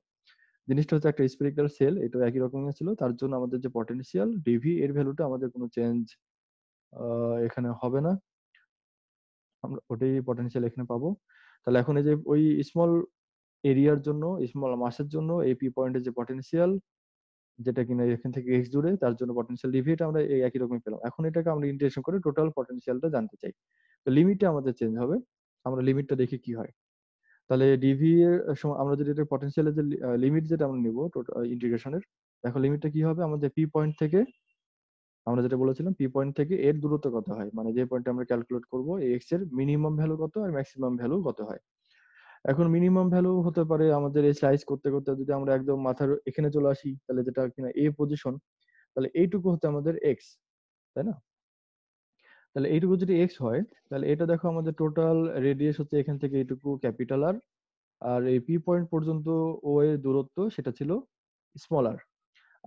Speaker 2: জিনিসটা হচ্ছে একটা স্পিরিকাল সেল এটা একই রকমের ছিল তার জন্য আমাদের যে পটেনশিয়াল ডিভি এর ভ্যালুটা আমাদের কোনো চেঞ্জ এখানে হবে না আমরা ওটাই পটেনশিয়াল এখানে পাবো তাহলে এখন এই যে ওই স্মল এরিয়ার জন্য স্মল মাসের জন্য এই পি পয়েন্টের যে পটেনশিয়াল যেটা কিনা এখান থেকে এক্স দূরে তার জন্য পটেনশিয়াল ডিভিট আমরা একই রকমই পেলাম এখন এটাকে আমরা ইন্টিগ্রেশন করে টোটাল পটেনশিয়ালটা জানতে চাই তো লিমিটটা আমাদের চেঞ্জ হবে আমরা লিমিটটা দেখি কি হয় তাহলে ডিভি এর সময় আমরা যদি এটা পটেনশিয়ালের যে লিমিট যেটা আমরা নিব ইন্টিগ্রেশনের দেখো লিমিটটা কি হবে আমাদের পি পয়েন্ট থেকে আমরা যেটা বলেছিলাম পি পয়েন্ট থেকে এর দূরত্ব কত হয় মানে যে পয়েন্টে আমরা ক্যালকুলেট করব এক্স এর মিনিমাম ভ্যালু কত আর ম্যাক্সিমাম ভ্যালু কত হয় এখন মিনিমাম ভ্যালু হতে পারে আমাদের এই স্লাইস করতে করতে যদি আমরা একদম মাথার এখানে চলে আসি তাহলে যেটা কিনা এ পজিশন তাহলে এইটুকু হতে আমাদের এক্স তাই না তাহলে এইটুকু যদি এক্স হয় তাহলে এটা দেখো আমাদের টোটাল রেডিয়াস হচ্ছে এখান থেকে এইটুকু ক্যাপিটাল আর আর এই পি পয়েন্ট পর্যন্ত ও এর দূরত্ব সেটা ছিল স্মল আর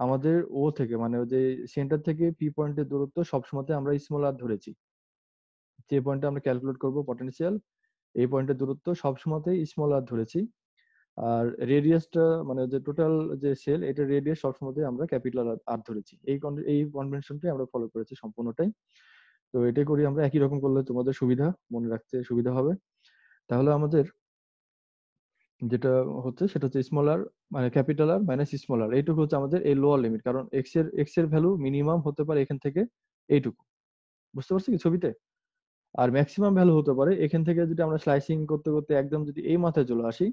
Speaker 2: আমাদের ও থেকে মানে যে সেন্টার থেকে পি পয়েন্টের দূরত্ব সবসময়তে আমরা স্মল আর ধরেছি যে পয়েন্টটা আমরা ক্যালকুলেট করব পটেনশিয়াল এই পয়েন্টের দূরত্ব সবসময়তেই স্মল আর ধরেছি আর রেডিয়াসটা মানে যে টোটাল যে সেল এটা রেডিয়াস সময়তেই আমরা ক্যাপিটাল আর ধরেছি এই এই কনভেনশনটাই আমরা ফলো করেছি সম্পূর্ণটাই তো এটা করি আমরা একই রকম করলে তোমাদের সুবিধা মনে রাখতে সুবিধা হবে তাহলে আমাদের যেটা হচ্ছে সেটা হচ্ছে স্মল আর মানে capital R minus small r এইটুকু হচ্ছে আমাদের এই লোয়ার লিমিট কারণ এক্স এর এক্স এর ভ্যালু মিনিমাম হতে পারে এখান থেকে এইটুকু বুঝতে পারছো কি ছবিতে আর ম্যাক্সিমাম ভ্যালু হতে পারে এখান থেকে যদি আমরা স্লাইসিং করতে করতে একদম যদি এই মাথায় চলে আসি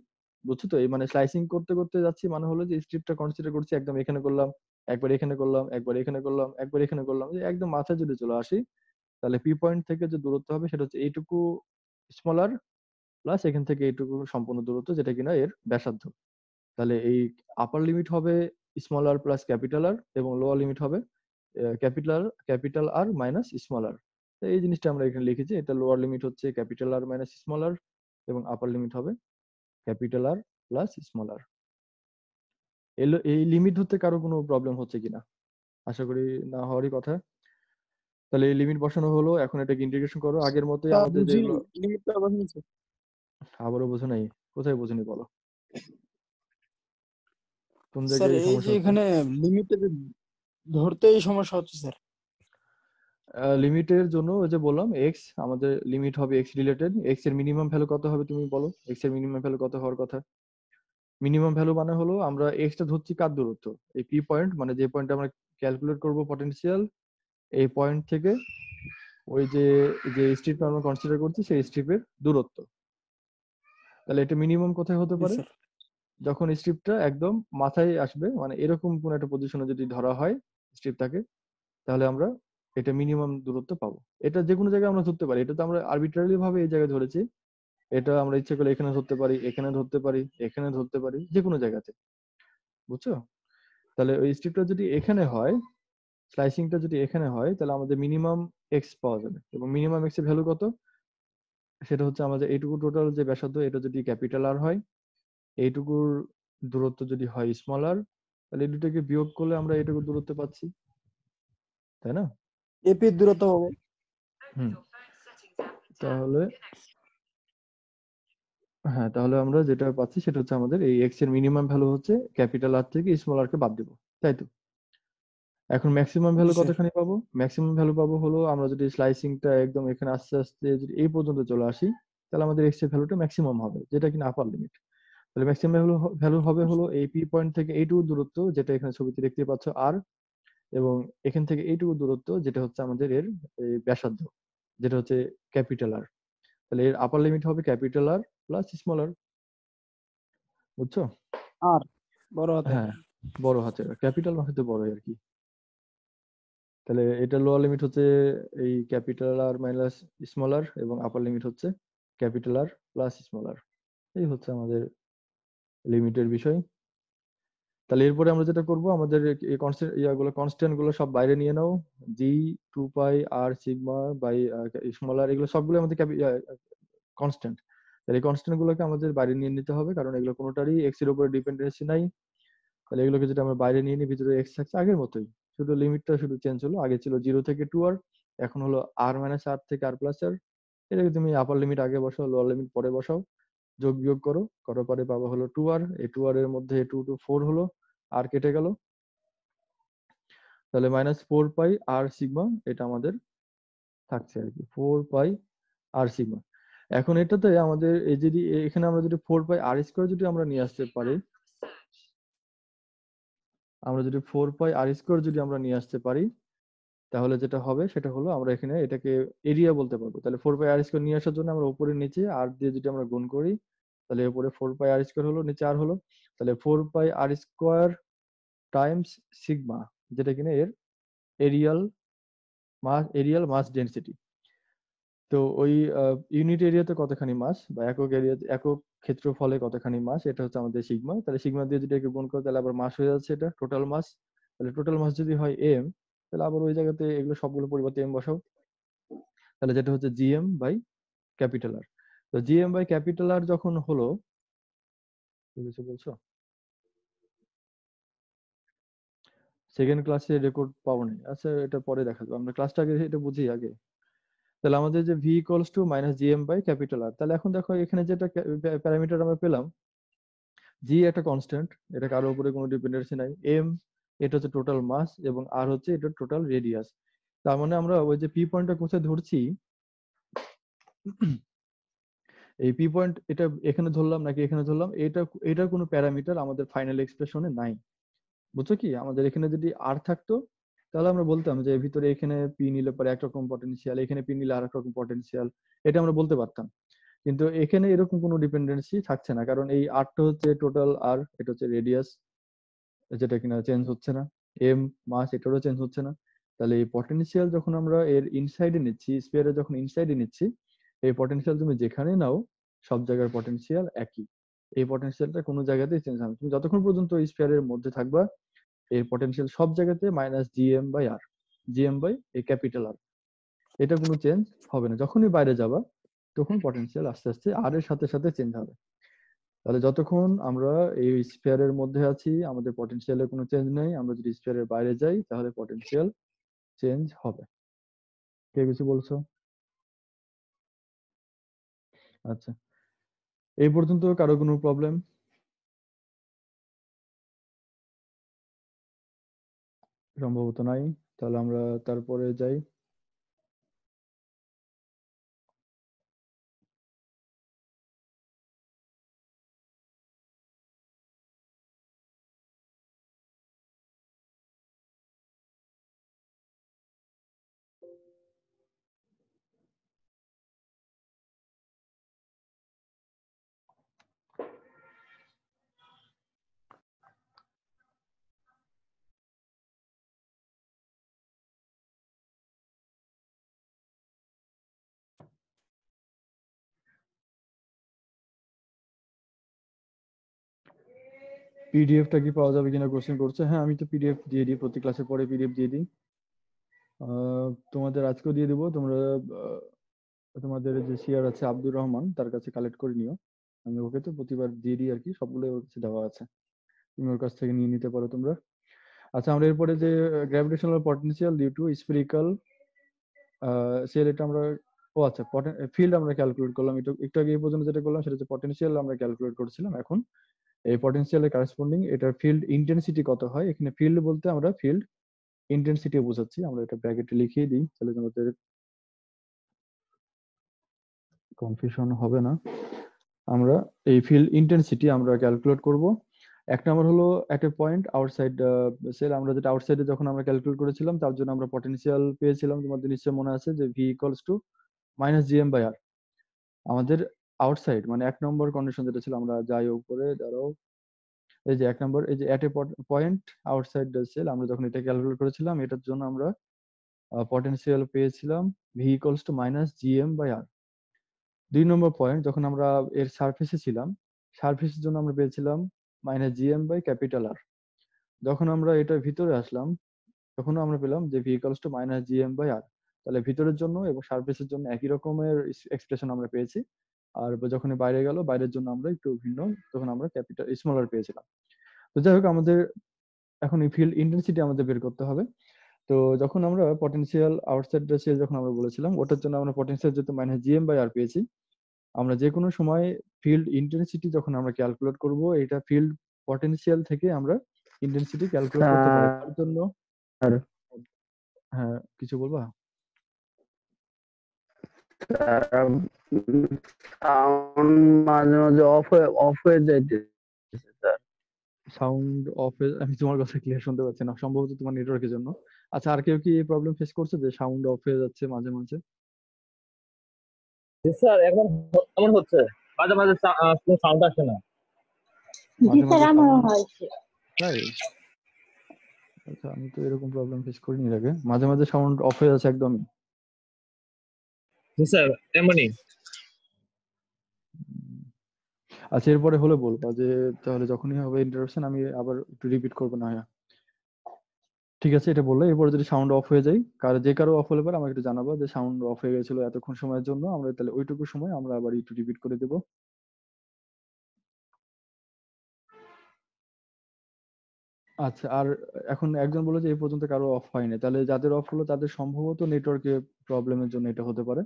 Speaker 2: বুঝছো তো এই মানে স্লাইসিং করতে করতে যাচ্ছি মানে হলো যে স্ট্রিপটা কনসিডার করছি একদম এখানে করলাম একবার এখানে করলাম একবার এখানে করলাম একবার এখানে করলাম যে একদম মাথায় যদি চলে আসি তাহলে পি পয়েন্ট থেকে যে দূরত্ব হবে সেটা হচ্ছে এইটুকু স্মলার প্লাস এখান থেকে এইটুকু সম্পূর্ণ দূরত্ব যেটা কিনা এর ব্যাসার্ধ তাহলে এই আপার লিমিট হবে স্মলার প্লাস ক্যাপিটাল আর এবং লোয়ার লিমিট হবে capital capital R minus smaller এই জিনিসটা আমরা এখানে লিখেছি এটা লোয়ার লিমিট হচ্ছে capital R minus small r এবং আপার লিমিট হবে capital R plus small r এই লিমিট ধরতে কারো কোনো প্রবলেম হচ্ছে কিনা আশা করি না হওয়ারই কথা তাহলে এই লিমিট বসানো হলো এখন এটাকে ইন্টিগ্রেশন করো আগের মতোই আমাদের যে
Speaker 1: লিমিটটা যেগুলো
Speaker 2: আবারও বোঝো নাই কোথায় বোঝেনি বলো কোন জায়গায় যে এখানে লিমিটে ধরতেই সমস্যা হচ্ছে স্যার লিমিটের জন্য ওই যে বললাম এক্স আমাদের লিমিট হবে এক্স রিলেটেড এক্স এর মিনিমাম ভ্যালু কত হবে তুমি বলো এক্স এর মিনিমাম ভ্যালু কত হওয়ার কথা মিনিমাম ভ্যালু মানে হলো আমরা এক্সটা ধরছি কার দূরত্ব এই পি পয়েন্ট মানে যে পয়েন্ট আমরা ক্যালকুলেট করব পটেনশিয়াল এই পয়েন্ট থেকে ওই যে যে স্ট্রিপটা আমরা কনসিডার করছি সেই স্ট্রিপের দূরত্ব তাহলে এটা মিনিমাম কোথায় হতে পারে যখন স্ট্রিপটা একদম মাথায় আসবে মানে এরকম কোন একটা পজিশনে যদি ধরা হয় স্ট্রিপটাকে তাহলে আমরা এটা মিনিমাম দূরত্ব পাবো এটা যে কোনো জায়গায় আমরা ধরতে পারি এটা তো আমরা আরবিট্রারি ভাবে এই জায়গায় ধরেছি এটা আমরা ইচ্ছে করলে এখানে ধরতে পারি এখানে ধরতে পারি এখানে ধরতে পারি যে কোনো জায়গাতে বুঝছো তাহলে ওই স্ট্রিপটা যদি এখানে হয় স্লাইসিংটা যদি এখানে হয় তাহলে আমাদের মিনিমাম এক্স পাওয়া যাবে এবং মিনিমাম এক্স এর ভ্যালু কত সেটা হচ্ছে আমাদের এইটুকু টোটাল যে ব্যাসার্ধ এটা যদি ক্যাপিটাল আর হয় এইটুকুর দূরত্ব যদি হয় স্মল আর তাহলে দুটোকে বিয়োগ করলে আমরা এইটুকু দূরত্ব পাচ্ছি তাই না এপি দূরত্ব হবে হুম তাহলে হ্যাঁ তাহলে আমরা যেটা পাচ্ছি সেটা হচ্ছে আমাদের এই এক্স এর মিনিমাম ভ্যালু হচ্ছে ক্যাপিটাল আর থেকে স্মল আর কে বাদ দিব তাই তো এখন ম্যাক্সিমাম ভ্যালু কতখানি পাবো ম্যাক্সিমাম ভ্যালু পাবো হলো আমরা যদি স্লাইসিংটা একদম এখানে আস্তে আস্তে যদি এই পর্যন্ত চলে আসি তাহলে আমাদের এক্স এর ভ্যালুটা ম্যাক্সিমাম হবে যেটা কিনা আপার লিমিট তাহলে ম্যাক্সিমাম ভ্যালু ভ্যালু হবে হলো এই পি পয়েন্ট থেকে এই দূরত্ব যেটা এখানে ছবিতে দেখতে পাচ্ছ আর এবং এখান থেকে এইটুকু দূরত্ব যেটা হচ্ছে আমাদের এর ব্যাসার্ধ যেটা হচ্ছে ক্যাপিটাল আর তাহলে এর আপার লিমিট হবে capital R plus small r বুঝছো আর বড় হাতে হ্যাঁ বড় হাতে ক্যাপিটাল তো বড় আর কি তাহলে এটা লোয়ার লিমিট হচ্ছে এই capital R minus small r এবং আপার লিমিট হচ্ছে capital R plus small r এই হচ্ছে আমাদের লিমিটের বিষয় তাহলে এরপরে আমরা যেটা করব আমাদের ইয়াগুলো কনস্ট্যান্ট গুলো সব বাইরে নিয়ে নাও G two pi r sigma by small r এগুলো সবগুলো আমাদের কনস্ট্যান্ট তাহলে এই কনস্ট্যান্ট গুলোকে আমাদের বাইরে নিয়ে নিতে হবে কারণ এগুলো কোনোটারই এক্স এর উপরে ডিপেন্ডেন্সি নাই তাহলে এগুলোকে যেটা আমরা বাইরে নিয়ে নিই ভিতরে এক্স থাকছে আগের মতোই শুধু লিমিটটা শুধু চেঞ্জ হলো আগে ছিল জিরো থেকে টু আর এখন হলো আর মাইনাস আর থেকে আর প্লাস আর এটাকে তুমি আপার লিমিট আগে বসাও লোয়ার লিমিট পরে বসাও যোগ বিয়োগ করো করার পরে পাবো হলো টু আর এই টু আর এর মধ্যে টু টু ফোর হলো আর কেটে গেল তাহলে minus four pi r sigma এটা আমাদের থাকছে আর কি ফোর পাই আর সিগমা এখন এটাতে আমাদের এই যদি এখানে আমরা যদি ফোর পাই আর স্কোয়ার যদি আমরা নিয়ে আসতে পারি আমরা যদি ফোর পাই আর স্কোয়ার যদি আমরা নিয়ে আসতে পারি তাহলে যেটা হবে সেটা হলো আমরা এখানে এটাকে এরিয়া বলতে পারবো তাহলে ফোর পাই আর স্কোয়ার নিয়ে আসার জন্য আমরা উপরে নিচে আর দিয়ে যদি আমরা গুণ করি তাহলে উপরে ফোর পাই আর স্কোয়ার হলো নিচে আর হলো তাহলে four pi r square times sigma যেটা কিনা এর areal mass areal mass density তো ওই ইউনিট এরিয়াতে কতখানি মাস বা একক এরিয়া একক ক্ষেত্রফলে কতখানি মাস এটা হচ্ছে আমাদের সিগমা তাহলে সিগমা দিয়ে যদি একে গুণ করে তাহলে আবার মাস হয়ে যাচ্ছে এটা টোটাল মাস তাহলে টোটাল মাস যদি হয় এম তাহলে আবার ওই জায়গাতে এগুলো সবগুলো পরিবর্তে এম বসাও তাহলে যেটা হচ্ছে জিএম বাই ক্যাপিটাল আর তো জিএম বাই ক্যাপিটাল আর যখন হলো কিছু বলছো সেকেন্ড ক্লাসে রেকর্ড পাবো না আচ্ছা এটা পরে দেখা যাবে আমরা ক্লাসটা আগে এটা বুঝি আগে তাহলে আমাদের যে V equals to minus GM by capital R তাহলে এখন দেখো এখানে যেটা প্যারামিটার আমরা পেলাম জি একটা কনস্ট্যান্ট এটা কারোর উপরে কোনো ডিপেন্ডেন্সি নাই এম এটা হচ্ছে টোটাল মাস এবং আর হচ্ছে এটা টোটাল রেডিয়াস তার মানে আমরা ওই যে পি পয়েন্টটা কোথায় ধরছি এই পি পয়েন্ট এটা এখানে ধরলাম নাকি এখানে ধরলাম এটা এটার কোনো প্যারামিটার আমাদের ফাইনাল এক্সপ্রেশনে নাই বুঝছো কি আমাদের এখানে যদি আর থাকতো তাহলে আমরা বলতাম যে ভিতরে এখানে পি নিলে পরে একরকম পটেন্সিয়াল এখানে পি নিলে আর রকম পটেন্সিয়াল এটা আমরা বলতে পারতাম কিন্তু এখানে এরকম কোনো ডিপেন্ডেন্সি থাকছে না কারণ এই আরটা হচ্ছে টোটাল আর এটা হচ্ছে রেডিয়াস যেটা কিনা চেঞ্জ হচ্ছে না এম মাস এটারও চেঞ্জ হচ্ছে না তাহলে এই পটেন্সিয়াল যখন আমরা এর ইনসাইডে নিচ্ছি স্পেয়ারে যখন ইনসাইডে নিচ্ছি এই পটেন্সিয়াল তুমি যেখানে নাও সব জায়গার পটেন্সিয়াল একই এই পটেন্সিয়ালটা কোনো জায়গাতেই চেঞ্জ হবে তুমি যতক্ষণ পর্যন্ত স্পেয়ারের মধ্যে থাকবা এর পটেনশিয়াল সব জায়গাতে minus GM by r GM by a capital R এটা কোনো চেঞ্জ হবে না যখনই বাইরে যাবা তখন পটেনশিয়াল আস্তে আস্তে আর এর সাথে সাথে চেঞ্জ হবে তাহলে যতক্ষণ আমরা এই স্পিয়ারের মধ্যে আছি আমাদের পটেনশিয়ালে কোনো চেঞ্জ নেই আমরা যদি স্পিয়ারের বাইরে যাই তাহলে পটেনশিয়াল চেঞ্জ হবে কে কিছু বলছো আচ্ছা এই পর্যন্ত
Speaker 1: কারো কোনো প্রবলেম সম্ভবত নাই তাহলে আমরা তারপরে যাই
Speaker 2: পিডিএফটা কি পাওয়া যাবে কিনা কোশ্চেন করছে হ্যাঁ আমি তো পিডিএফ দিয়ে দিই প্রতি ক্লাসের পরে পিডিএফ দিয়ে দিই তোমাদের আজকেও দিয়ে দেবো তোমরা তোমাদের যে শেয়ার আছে আব্দুর রহমান তার কাছে কালেক্ট করে নিও আমি ওকে তো প্রতিবার দিয়ে দিই আর কি সবগুলো ওর কাছে দেওয়া আছে তুমি ওর কাছ থেকে নিয়ে নিতে পারো তোমরা আচ্ছা আমরা এরপরে যে gravitational potential due to spherical shell এটা আমরা ও আচ্ছা ফিল্ড আমরা ক্যালকুলেট করলাম একটু একটু আগে এই পর্যন্ত যেটা করলাম সেটা হচ্ছে পটেনশিয়াল আমরা ক্যালকুলেট করছিলাম এখন এই পটেনশিয়ালের কারেসপন্ডিং এটার ফিল্ড ইন্টেন্সিটি কত হয় এখানে ফিল্ড বলতে আমরা ফিল্ড ইন্টেন্সিটি বোঝাচ্ছি আমরা এটা ব্র্যাকেটে লিখিয়ে দিই তাহলে আমাদের কনফিউশন হবে না আমরা এই ফিল্ড ইন্টেন্সিটি আমরা ক্যালকুলেট করব এক নম্বর হলো at a point outside shell আমরা যেটা আউটসাইডে যখন আমরা ক্যালকুলেট করেছিলাম তার জন্য আমরা পটেনশিয়াল পেয়েছিলাম তোমাদের নিশ্চয় মনে আছে যে V equals to minus GM by r আমাদের আউটসাইড মানে এক নম্বর কন্ডিশন যেটা ছিল আমরা যাই উপরে দাঁড়াও এই যে এক নম্বর এই যে at a point outside the shell আমরা যখন এটা ক্যালকুলেট করেছিলাম এটার জন্য আমরা পটেনশিয়াল পেয়েছিলাম V equals to minus GM by r দুই নম্বর পয়েন্ট যখন আমরা এর সার্ফেসে ছিলাম সার্ফেসের জন্য আমরা পেয়েছিলাম minus GM by capital R যখন আমরা এটার ভিতরে আসলাম তখন আমরা পেলাম যে V to minus GM by আর তাহলে ভিতরের জন্য এবং সার্ফেসের জন্য একই রকমের এক্সপ্রেশন আমরা পেয়েছি আর যখন বাইরে গেল বাইরের জন্য আমরা একটু ভিন্ন তখন আমরা ক্যাপিটাল স্মলার পেয়েছিলাম তো যাই হোক আমাদের এখন এই ফিল্ড ইন্টেন্সিটি আমাদের বের করতে হবে তো যখন আমরা পটেনশিয়াল আউটসাইড রেশিও যখন আমরা বলেছিলাম ওটার জন্য আমরা পটেন্সিয়াল যেহেতু মাইনাস জিএম বাই আর পেয়েছি আমরা যে কোনো সময় ফিল্ড ইন্টেন্সিটি যখন আমরা ক্যালকুলেট করব এটা ফিল্ড পটেন্সিয়াল থেকে আমরা ইন্টেন্সিটি ক্যালকুলেট করতে পারি হ্যাঁ। তার জন্য হ্যাঁ কিছু বলবা সাউন্ড মাঝে মাঝে অফ হয়ে অফ হয়ে যাইতেছে স্যার সাউন্ড অফ আমি তোমার কথা ক্লিয়ার শুনতে পাচ্ছি না সম্ভবত তোমার নেটওয়ার্কের জন্য আচ্ছা আর কেউ কি এই প্রবলেম ফেস করছে যে সাউন্ড অফ হয়ে যাচ্ছে মাঝে মাঝে স্যার এখন
Speaker 1: এমন হচ্ছে মাঝে মাঝে কোনো সাউন্ড আসে
Speaker 2: না জি স্যার আমারও তাই আচ্ছা আমি তো এরকম প্রবলেম ফেস নি আগে মাঝে মাঝে সাউন্ড অফ হয়ে যাচ্ছে একদমই জি স্যার এমনি আচ্ছা এরপরে হলে বলবো যে তাহলে যখনই হবে ইন্টারাপশন আমি আবার একটু রিপিট করবো না ঠিক আছে এটা বললে এরপরে যদি সাউন্ড অফ হয়ে যায় কারো যে কারো অফ হলে পরে আমাকে একটু জানাবা যে সাউন্ড অফ হয়ে গেছিল এতক্ষণ সময়ের জন্য আমরা তাহলে ওইটুকু সময় আমরা আবার একটু রিপিট করে দেবো আচ্ছা আর এখন একজন বললো যে এই পর্যন্ত কারো অফ হয়নি তাহলে যাদের অফ হলো তাদের সম্ভবত নেটওয়ার্কে প্রবলেমের জন্য এটা হতে পারে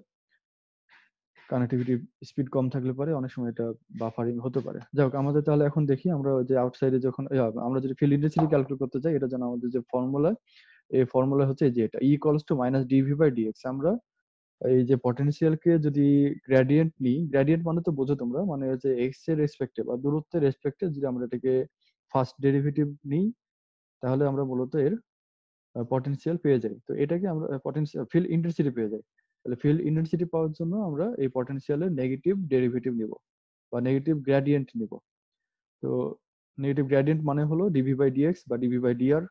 Speaker 2: কানেক্টিভিটি স্পিড কম থাকলে পরে অনেক সময় এটা বাফারিং হতে পারে যাই হোক আমাদের তাহলে এখন দেখি আমরা যে আউটসাইডে যখন আমরা যদি ফিল্ড ইন্ডাস্ট্রি ক্যালকুলেট করতে চাই এটা যেন আমাদের যে ফর্মুলা এই ফর্মুলা হচ্ছে যে এটা E equals to minus DV by dx আমরা এই যে পটেনশিয়ালকে যদি গ্র্যাডিয়েন্ট নিই গ্র্যাডিয়েন্ট মানে তো বোঝো তোমরা মানে হচ্ছে এক্স এর রেসপেক্টে বা দূরত্বের রেসপেক্টে যদি আমরা এটাকে ফার্স্ট ডেরিভেটিভ নিই তাহলে আমরা মূলত এর পটেনশিয়াল পেয়ে যাই তো এটাকে আমরা পটেনশিয়াল ফিল ইন্টেন্সিটি পেয়ে যাই তাহলে ফিল্ড ইন্টেন্সিটি পাওয়ার জন্য আমরা এই পটেনশিয়ালের নেগেটিভ ডেরিভেটিভ নিব বা নেগেটিভ গ্র্যাডিয়েন্ট নিব তো নেগেটিভ গ্র্যাডিয়েন্ট মানে হলো ডিভি বাই ডিএক্স বা ডিভি বাই ডিআর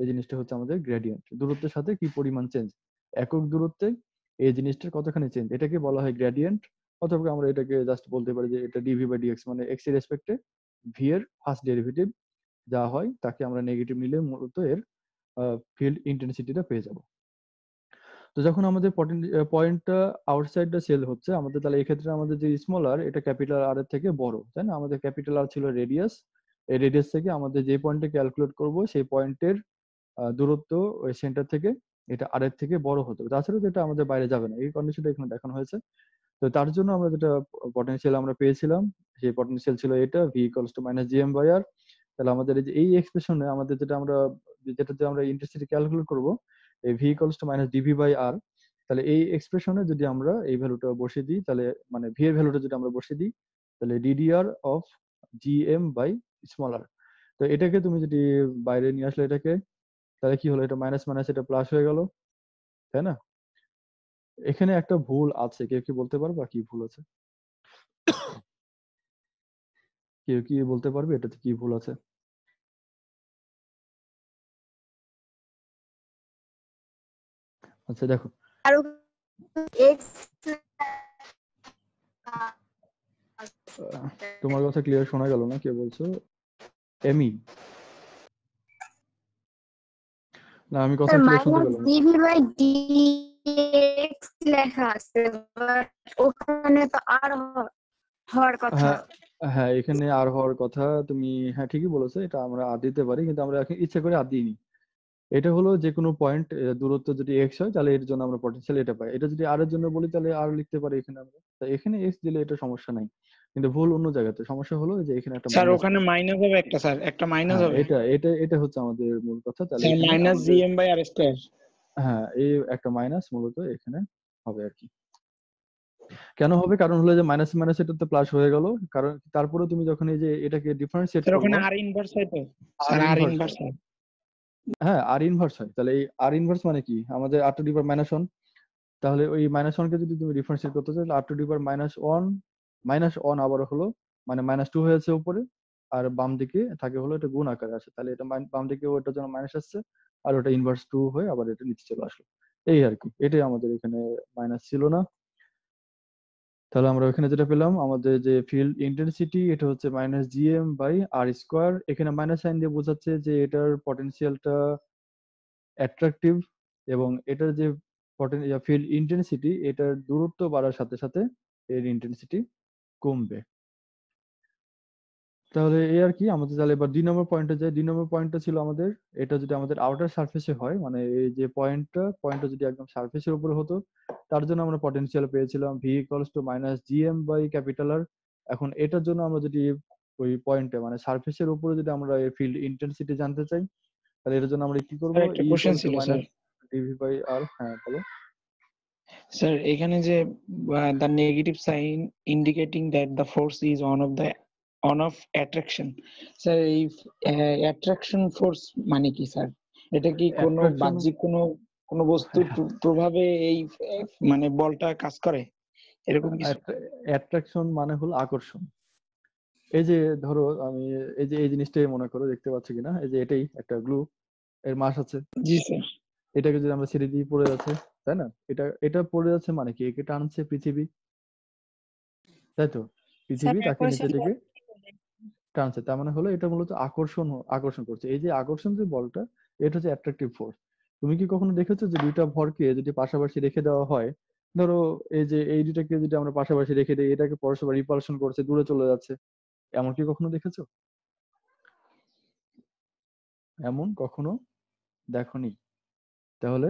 Speaker 2: এই জিনিসটা হচ্ছে আমাদের গ্র্যাডিয়েন্ট দূরত্বের সাথে কি পরিমাণ চেঞ্জ একক দূরত্বে এই জিনিসটার কতখানি চেঞ্জ এটাকে বলা হয় গ্র্যাডিয়েন্ট অথবা আমরা এটাকে জাস্ট বলতে পারি যে এটা ডিভি বাই ডিএক্স মানে এক্স এর রেসপেক্টে ভি এর ফার্স্ট ডেরিভেটিভ যা হয় তাকে আমরা নেগেটিভ নিলে মূলত এর ফিল্ড ইন্টেন্সিটিটা পেয়ে যাব তো যখন আমাদের পয়েন্টটা আউটসাইড দা সেল হচ্ছে আমাদের তাহলে এক্ষেত্রে আমাদের যে স্মল আর এটা ক্যাপিটাল আর এর থেকে বড় তাই না আমাদের ক্যাপিটাল আর ছিল রেডিয়াস এই রেডিয়াস থেকে আমাদের যে পয়েন্টে ক্যালকুলেট করব সেই পয়েন্টের দূরত্ব ওই সেন্টার থেকে এটা আর এর থেকে বড় হতে হবে তাছাড়া এটা আমাদের বাইরে যাবে না এই কন্ডিশনটা এখানে দেখানো হয়েছে তো তার জন্য আমরা যেটা পটেনশিয়াল আমরা পেয়েছিলাম সেই পটেনশিয়াল ছিল এটা V equals to minus GM by আর তাহলে আমাদের এই যে এই এক্সপ্রেশনে আমাদের যেটা আমরা যেটাতে আমরা ইন্টেন্সিটি ক্যালকুলেট করব V equals to minus DV by আর তাহলে এই এক্সপ্রেশনে যদি আমরা এই ভ্যালুটা বসিয়ে দিই তাহলে মানে ভি এর ভ্যালুটা যদি আমরা বসিয়ে দিই তাহলে d dr of G M by small r তো এটাকে তুমি যদি বাইরে নিয়ে আসলে এটাকে তাহলে কি হলো এটা মাইনাস মাইনাস এটা প্লাস হয়ে গেল তাই না এখানে একটা ভুল আছে কেউ কি বলতে পারবা কি ভুল আছে কেউ কি বলতে পারবে এটাতে কি ভুল আছে আচ্ছা দেখো আর তোমার কথা ক্লিয়ার শোনা গেল না কে বলছো এমি না আমি কথা ক্লিয়ার শুনতে পেলাম ডিভি
Speaker 1: বাই এক্স লেখা আছে ওখানে তো আর হওয়ার কথা হ্যাঁ,
Speaker 2: হ্যাঁ এখানে আর হওয়ার কথা তুমি হ্যাঁ ঠিকই বলেছো এটা আমরা আর দিতে পারি কিন্তু আমরা এখন ইচ্ছা করে আর দিইনি এটা হলো যে কোনো পয়েন্ট দূরত্ব যদি এক্স হয় তাহলে এর জন্য আমরা পটেনশিয়াল এটা পাই এটা যদি আর এর জন্য বলি তাহলে আর লিখতে পারি এখানে আমরা তাই এখানে এক্স দিলে এটা সমস্যা নাই কিন্তু ভুল অন্য জায়গাতে সমস্যা হলো যে এখানে একটা স্যার ওখানে মাইনাস হবে একটা স্যার একটা মাইনাস হ্যাঁ, হবে এটা এটা এটা হচ্ছে আমাদের মূল কথা তাহলে minus GM by r square হ্যাঁ এই একটা মাইনাস মূলত এখানে হবে আর কি কেন হবে কারণ হলো যে মাইনাস মাইনাস এটা তো প্লাস হয়ে গেল কারণ তারপরে তুমি যখন এই যে এটাকে ডিফারেন্সিয়েট স্যার ওখানে আর
Speaker 1: ইনভার্স হয় তো আর ইনভার্স
Speaker 2: হয় হ্যাঁ আর ইনভার্স হয় তাহলে এই আর ইনভার্স মানে কি আমাদের r to the power minus one তাহলে ওই মাইনাস ওয়ান কে যদি তুমি ডিফারেন্সিয়েট করতে চাও r to the power minus one minus one আবার হলো মানে মাইনাস টু হয়েছে উপরে আর বাম দিকে থাকে হলো এটা গুণ আকারে আছে তাহলে এটা বাম দিকে ওটার জন্য মাইনাস আসছে আর ওটা ইনভার্স টু হয়ে আবার এটা নিচে চলে আসলো এই আর কি এটাই আমাদের এখানে মাইনাস ছিল না তাহলে আমরা ওখানে যেটা পেলাম আমাদের যে ফিল্ড ইন্টেন্সিটি এটা হচ্ছে minus GM by r square এখানে মাইনাস সাইন দিয়ে বোঝাচ্ছে যে এটার পটেন্সিয়ালটা অ্যাট্রাকটিভ এবং এটার যে ফিল্ড ইন্টেন্সিটি এটার দূরত্ব বাড়ার সাথে সাথে এর ইন্টেন্সিটি কমবে তাহলে এই আর কি আমাদের তাহলে এবার দুই নম্বর পয়েন্টে যাই দুই নম্বর পয়েন্টটা ছিল আমাদের এটা যদি আমাদের আউটার সারফেসে হয় মানে এই যে পয়েন্টটা পয়েন্টটা যদি একদম সারফেসের উপরে হতো তার জন্য আমরা পটেনশিয়াল পেয়েছিলাম V equals to minus GM by capital R এখন এটার জন্য আমরা যদি ওই পয়েন্টে মানে সারফেসের উপরে যদি আমরা এই ফিল্ড ইন্টেনসিটি জানতে চাই তাহলে এটার জন্য আমরা কি করব একটা কোশ্চেন e ছিল স্যার ডিভি বাই আর হ্যাঁ বলো স্যার এখানে যে the negative sign indicating that the force is on of the on
Speaker 1: of attraction sir এই অ্যাট্রাকশন ফোর্স মানে কি স্যার এটা কি কোনো বাহ্যিক কোন কোন বস্তু হ্যাঁ। প্রভাবে এই মানে বলটা
Speaker 2: কাজ করে এরকম অ্যাট্রাকশন মানে হলো আকর্ষণ এই যে ধরো আমি এই যে এই জিনিসটাই মনে করো দেখতে পাচ্ছ কিনা এই যে এটাই একটা গ্লু এর মাস আছে জি স্যার এটাকে যদি আমরা ছেড়ে দিয়ে পড়ে যাচ্ছে তাই না এটা এটা পড়ে যাচ্ছে মানে কি একে টানছে পৃথিবী তাই তো পৃথিবী তাকে নিচে থেকে টানছে তার মানে হলো এটা মূলত আকর্ষণ আকর্ষণ করছে এই যে আকর্ষণ যে বলটা এটা হচ্ছে অ্যাট্রাকটিভ ফোর্স তুমি কি কখনো দেখেছো যে দুইটা ভরকে যদি পাশাপাশি রেখে দেওয়া হয় ধরো এই যে এই দুইটাকে যদি আমরা পাশাপাশি রেখে দিই এটাকে পরস্পর রিপালশন করছে দূরে চলে যাচ্ছে এমন কি কখনো দেখেছো এমন কখনো দেখনি তাহলে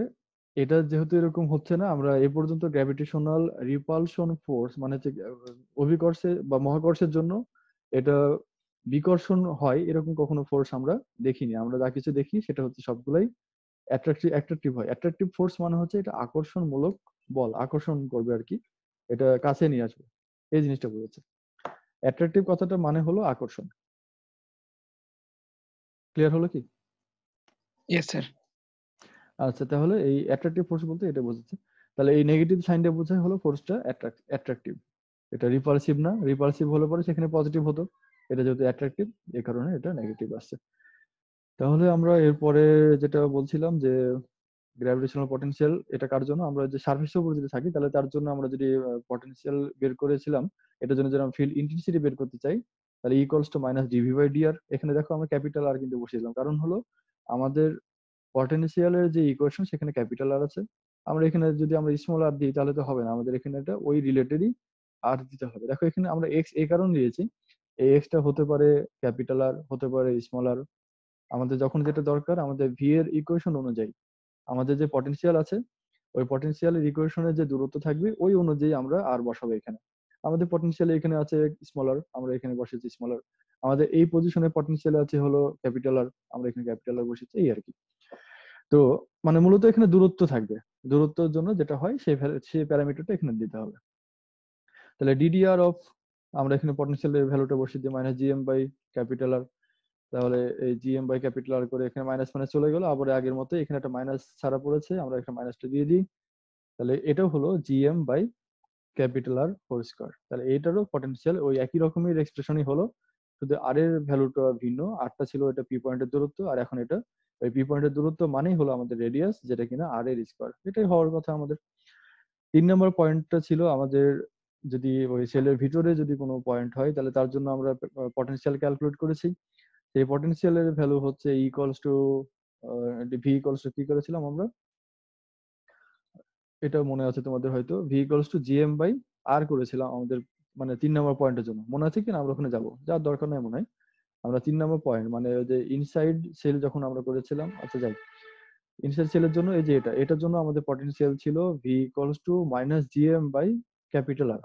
Speaker 2: এটা যেহেতু এরকম হচ্ছে না আমরা এ পর্যন্ত গ্র্যাভিটেশনাল রিপালশন ফোর্স মানে হচ্ছে অভিকর্ষে বা মহাকর্ষের জন্য এটা বিকর্ষণ হয় এরকম কখনো ফোর্স আমরা দেখিনি আমরা যা কিছু দেখি সেটা হচ্ছে সবগুলাই অ্যাট্রাকটিভ অ্যাট্রাকটিভ হয় অ্যাট্রাকটিভ ফোর্স মানে হচ্ছে এটা আকর্ষণমূলক বল আকর্ষণ করবে আর কি এটা কাছে নিয়ে আসবে এই জিনিসটা বলেছে অ্যাট্রাকটিভ কথাটা মানে হলো আকর্ষণ ক্লিয়ার হলো কি ইয়েস স্যার আচ্ছা তাহলে এই অ্যাট্রাকটিভ ফোর্স বলতে এটা বোঝাচ্ছে তাহলে এই নেগেটিভ সাইনটা বোঝায় হলো ফোর্সটা অ্যাট্রাকটিভ এটা রিপালসিভ না রিপালসিভ হলে পরে সেখানে পজিটিভ হতো এটা যেহেতু অ্যাট্রাকটিভ এ কারণে এটা নেগেটিভ আসছে তাহলে আমরা এরপরে যেটা বলছিলাম যে গ্র্যাভিটেশনাল পটেনশিয়াল এটা কার জন্য আমরা যে সার্ভিসের উপর যদি থাকি তাহলে তার জন্য আমরা যদি পটেন্সিয়াল বের করেছিলাম এটার জন্য যদি ফিল্ড ইন্টেনসিটি বের করতে চাই তাহলে equals to minus DV by DR এখানে দেখো আমরা ক্যাপিটাল আর কিন্তু বসিয়েছিলাম কারণ হলো আমাদের পটেন্সিয়ালের যে ইকুয়েশন সেখানে ক্যাপিটাল আর আছে আমরা এখানে যদি আমরা স্মল আর দিই তাহলে তো হবে না আমাদের এখানে এটা ওই রিলেটেডই আর দিতে হবে দেখো এখানে আমরা এক্স এ কারণ দিয়েছি এই এক্সটা হতে পারে ক্যাপিটাল আর হতে পারে স্মল আর আমাদের যখন যেটা দরকার আমাদের ভি এর ইকুয়েশন অনুযায়ী আমাদের যে পটেনশিয়াল আছে ওই পটেনশিয়ালের ইকুয়েশনের যে দূরত্ব থাকবে ওই অনুযায়ী আমরা আর বসাবো এখানে আমাদের পটেনশিয়াল এখানে আছে স্মলার আমরা এখানে বসেছি স্মলার আমাদের এই পজিশনে পটেনশিয়াল আছে হলো ক্যাপিটাল আর আমরা এখানে ক্যাপিটাল আর বসেছি এই আর কি তো মানে মূলত এখানে দূরত্ব থাকবে দূরত্বের জন্য যেটা হয় সেই সেই প্যারামিটারটা এখানে দিতে হবে তাহলে ডিডিআর অফ আমরা এখানে পটেনশিয়াল ভ্যালুটা বসিয়ে দিই minus GM by capital R তাহলে এই জিএম বাই ক্যাপিটাল আর করে এখানে মাইনাস মাইনাস চলে গেল আবার আগের মতো এখানে একটা মাইনাস ছাড়া পড়েছে আমরা একটা মাইনাসটা দিয়ে দিই তাহলে এটাও হলো GM by capital R whole square তাহলে এইটারও পটেনশিয়াল ওই একই রকমের এক্সপ্রেশনই হলো শুধু আর এর ভ্যালুটা ভিন্ন আরটা ছিল এটা পি পয়েন্টের দূরত্ব আর এখন এটা ওই পি পয়েন্টের দূরত্ব মানেই হলো আমাদের রেডিয়াস যেটা কিনা আর এর স্কোয়ার এটাই হওয়ার কথা আমাদের তিন নম্বর পয়েন্টটা ছিল আমাদের যদি ওই সেলের ভিতরে যদি কোনো পয়েন্ট হয় তাহলে তার জন্য আমরা পটেনশিয়াল ক্যালকুলেট করেছি এই পটেনশিয়ালের ভ্যালু হচ্ছে equals to V equals to কি করেছিলাম আমরা এটা মনে আছে তোমাদের হয়তো V equals to GM by R করেছিলাম আমাদের মানে তিন নম্বর পয়েন্টের জন্য মনে আছে কিনা আমরা ওখানে যাবো যার দরকার নেই মনে হয় আমরা তিন নম্বর পয়েন্ট মানে ওই যে ইনসাইড সেল যখন আমরা করেছিলাম আচ্ছা যাই ইনসাইড সেলের জন্য এই যে এটা এটার জন্য আমাদের পটেনশিয়াল ছিল V equals to minus GM by capital R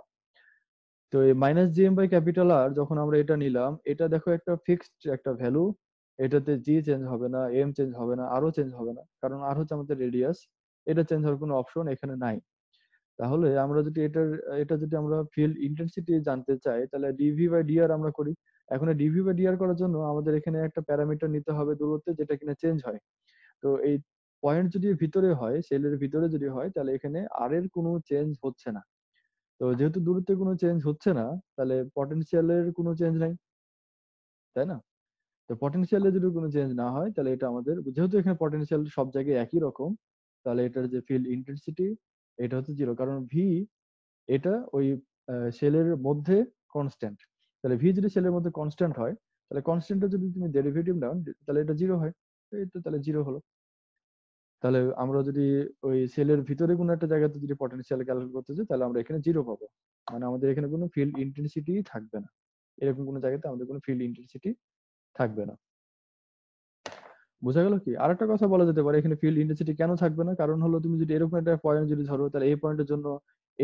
Speaker 2: তো এই minus GM by capital R যখন আমরা এটা নিলাম এটা দেখো একটা ফিক্সড একটা ভ্যালু এটাতে জি চেঞ্জ হবে না এম চেঞ্জ হবে না আরও চেঞ্জ হবে না কারণ আর হচ্ছে আমাদের রেডিয়াস এটা চেঞ্জ হওয়ার কোনো অপশন এখানে নাই তাহলে আমরা যদি এটার এটা যদি আমরা ফিল্ড ইন্টেন্সিটি জানতে চাই তাহলে ডিভি বাই ডিআর আমরা করি এখন ডিভি বাই ডিআর করার জন্য আমাদের এখানে একটা প্যারামিটার নিতে হবে দূরত্বে যেটা কিনা চেঞ্জ হয় তো এই পয়েন্ট যদি ভিতরে হয় সেলের ভিতরে যদি হয় তাহলে এখানে আর এর কোনো চেঞ্জ হচ্ছে না তো যেহেতু দূরত্বে কোনো চেঞ্জ হচ্ছে না তাহলে পটেনশিয়ালের কোনো চেঞ্জ নাই তাই না তো পটেনশিয়ালে যদি কোনো চেঞ্জ না হয় তাহলে এটা আমাদের যেহেতু এখানে পটেনশিয়াল সব জায়গায় একই রকম তাহলে এটার যে ফিল্ড ইন্টেন্সিটি এটা হচ্ছে জিরো কারণ ভি এটা ওই সেলের মধ্যে কনস্ট্যান্ট তাহলে ভি যদি সেলের মধ্যে কনস্ট্যান্ট হয় তাহলে কনস্ট্যান্টটা যদি তুমি ডেরিভেটিভ নাও তাহলে এটা জিরো হয় এই তো তাহলে জিরো হলো তাহলে আমরা যদি ওই সেলের ভিতরে কোনো একটা জায়গাতে যদি পটেনশিয়াল ক্যালকুলেট করতে চাই তাহলে আমরা এখানে জিরো পাবো মানে আমাদের এখানে কোনো ফিল্ড ইন্টেন্সিটি থাকবে না এরকম কোনো জায়গাতে আমাদের কোনো ফিল্ড ইন্টেন্সিটি থাকবে না বোঝা গেল কি আর একটা কথা বলা যেতে পারে এখানে ফিল্ড ইন্টেন্সিটি কেন থাকবে না কারণ হলো তুমি যদি এরকম একটা পয়েন্ট যদি ধরো তাহলে এই পয়েন্টের জন্য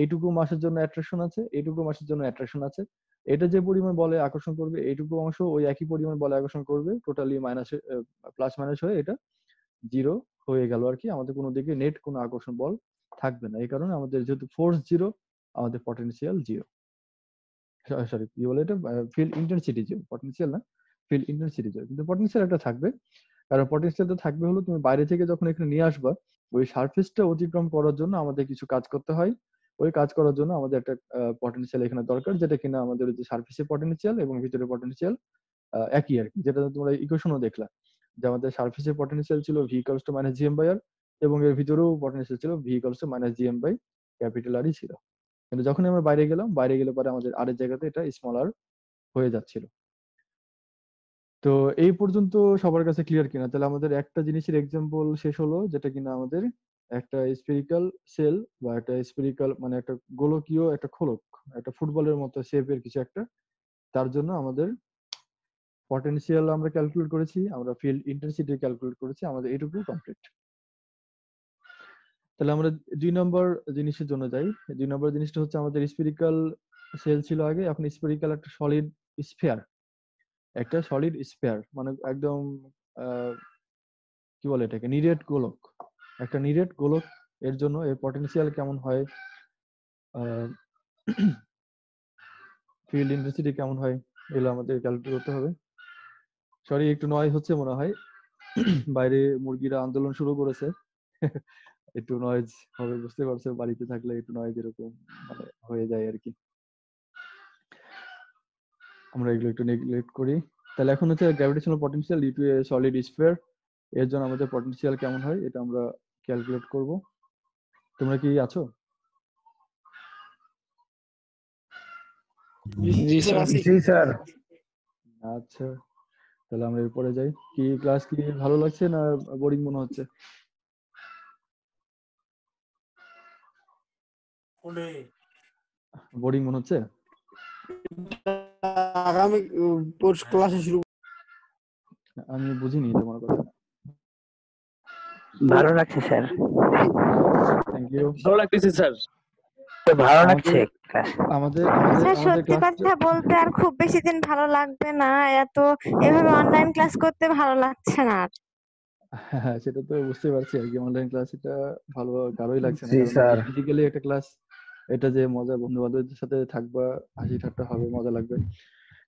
Speaker 2: এইটুকু মাসের জন্য অ্যাট্রাকশন আছে এইটুকু মাসের জন্য অ্যাট্রাকশন আছে এটা যে পরিমাণ বলে আকর্ষণ করবে এইটুকু অংশ ওই একই পরিমাণ বলে আকর্ষণ করবে টোটালি মাইনাস প্লাস মাইনাস হয়ে এটা জিরো হয়ে গেল আর কি আমাদের কোনো দিকে নেট কোনো আকর্ষণ বল থাকবে না এই কারণে আমাদের যেহেতু ফোর্স জিরো আমাদের পটেন্সিয়াল জিরো সরি কি বলে এটা ফিল্ড ইন্টেন্সিটি জিরো পটেন্সিয়াল না ফিল্ড ইন্টেন্সিটি জিরো কিন্তু পটেন্সিয়াল একটা থাকবে কারণ তো থাকবে হলো তুমি বাইরে থেকে যখন এখানে নিয়ে আসবা ওই সার্ফেসটা অতিক্রম করার জন্য আমাদের কিছু কাজ করতে হয় ওই কাজ করার জন্য আমাদের একটা পটেন্সিয়াল এখানে দরকার যেটা কিনা আমাদের যে সার্ফেসের পটেন্সিয়াল এবং ভিতরে পটেন্সিয়াল একই আর কি যেটা তোমরা ইকুয়েশনও দেখলা যে আমাদের সার্ভিসের পটেনশিয়াল ছিল V equals to minus GM by R এবং এর ভিতরেও পটেনশিয়াল ছিল V equals to minus GM by capital আরই ছিল কিন্তু যখন আমরা বাইরে গেলাম বাইরে গেলে পরে আমাদের আরের জায়গাতে এটা স্মল আর হয়ে যাচ্ছিল তো এই পর্যন্ত সবার কাছে ক্লিয়ার কিনা তাহলে আমাদের একটা জিনিসের এক্সাম্পল শেষ হলো যেটা কিনা আমাদের একটা স্পেরিক্যাল সেল বা একটা স্পেরিক্যাল মানে একটা গোলকীয় একটা খোলক একটা ফুটবলের মতো শেপের কিছু একটা তার জন্য আমাদের পটেনশিয়াল আমরা ক্যালকুলেট করেছি আমরা ফিল্ড ইন্টেন্সিটি ক্যালকুলেট করেছি আমাদের এটুকু কমপ্লিট তাহলে আমরা দুই নম্বর জিনিসের জন্য যাই দুই নম্বর জিনিসটা হচ্ছে আমাদের স্পেরিক্যাল সেল ছিল আগে এখন স্পিরিকাল একটা সলিড স্পেয়ার একটা সলিড স্পেয়ার মানে একদম কি বলে এটাকে নিরেট গোলক একটা নিরেট গোলক এর জন্য এর পটেনশিয়াল কেমন হয় ফিল্ড ইন্টেন্সিটি কেমন হয় এগুলো আমাদের ক্যালকুলেট করতে হবে সরি একটু নয় হচ্ছে মনে হয় বাইরে মুরগিরা আন্দোলন শুরু করেছে একটু নয়েজ হবে বুঝতে পারছো বাড়িতে থাকলে একটু নয়েজ এরকম মানে হয়ে যায় আর কি আমরা এগুলো একটু নেগলেক্ট করি তাহলে এখন হচ্ছে gravitational potential due to a solid sphere এর জন্য আমাদের পটেনশিয়াল কেমন হয় এটা আমরা ক্যালকুলেট করব তোমরা কি আছো জি স্যার আচ্ছা তাহলে আমরা এরপরে যাই কি ক্লাস কি ভালো লাগছে না বোরিং মনে হচ্ছে বোরিং মনে হচ্ছে আগামী ক্লাসে শুরু আমি বুঝিনি তোমার কথা ভালো লাগছে স্যার থ্যাংক ইউ
Speaker 1: ভালো লাগতেছে স্যার হ্যাঁ। আচ্ছা, আমাদের সত্যি কথা বলতে আর খুব বেশি দিন ভালো লাগবে না এত এভাবে অনলাইন ক্লাস করতে ভালো লাগছে না আর
Speaker 2: হ্যাঁ, সেটা তো বুঝতে পারছি আর কি অনলাইন ক্লাস এটা ভালো কারোই লাগছে না ফিজিক্যালি একটা ক্লাস এটা যে মজা বন্ধু বান্ধবদের সাথে থাকবা হাসি ঠাট্টা হবে মজা লাগবে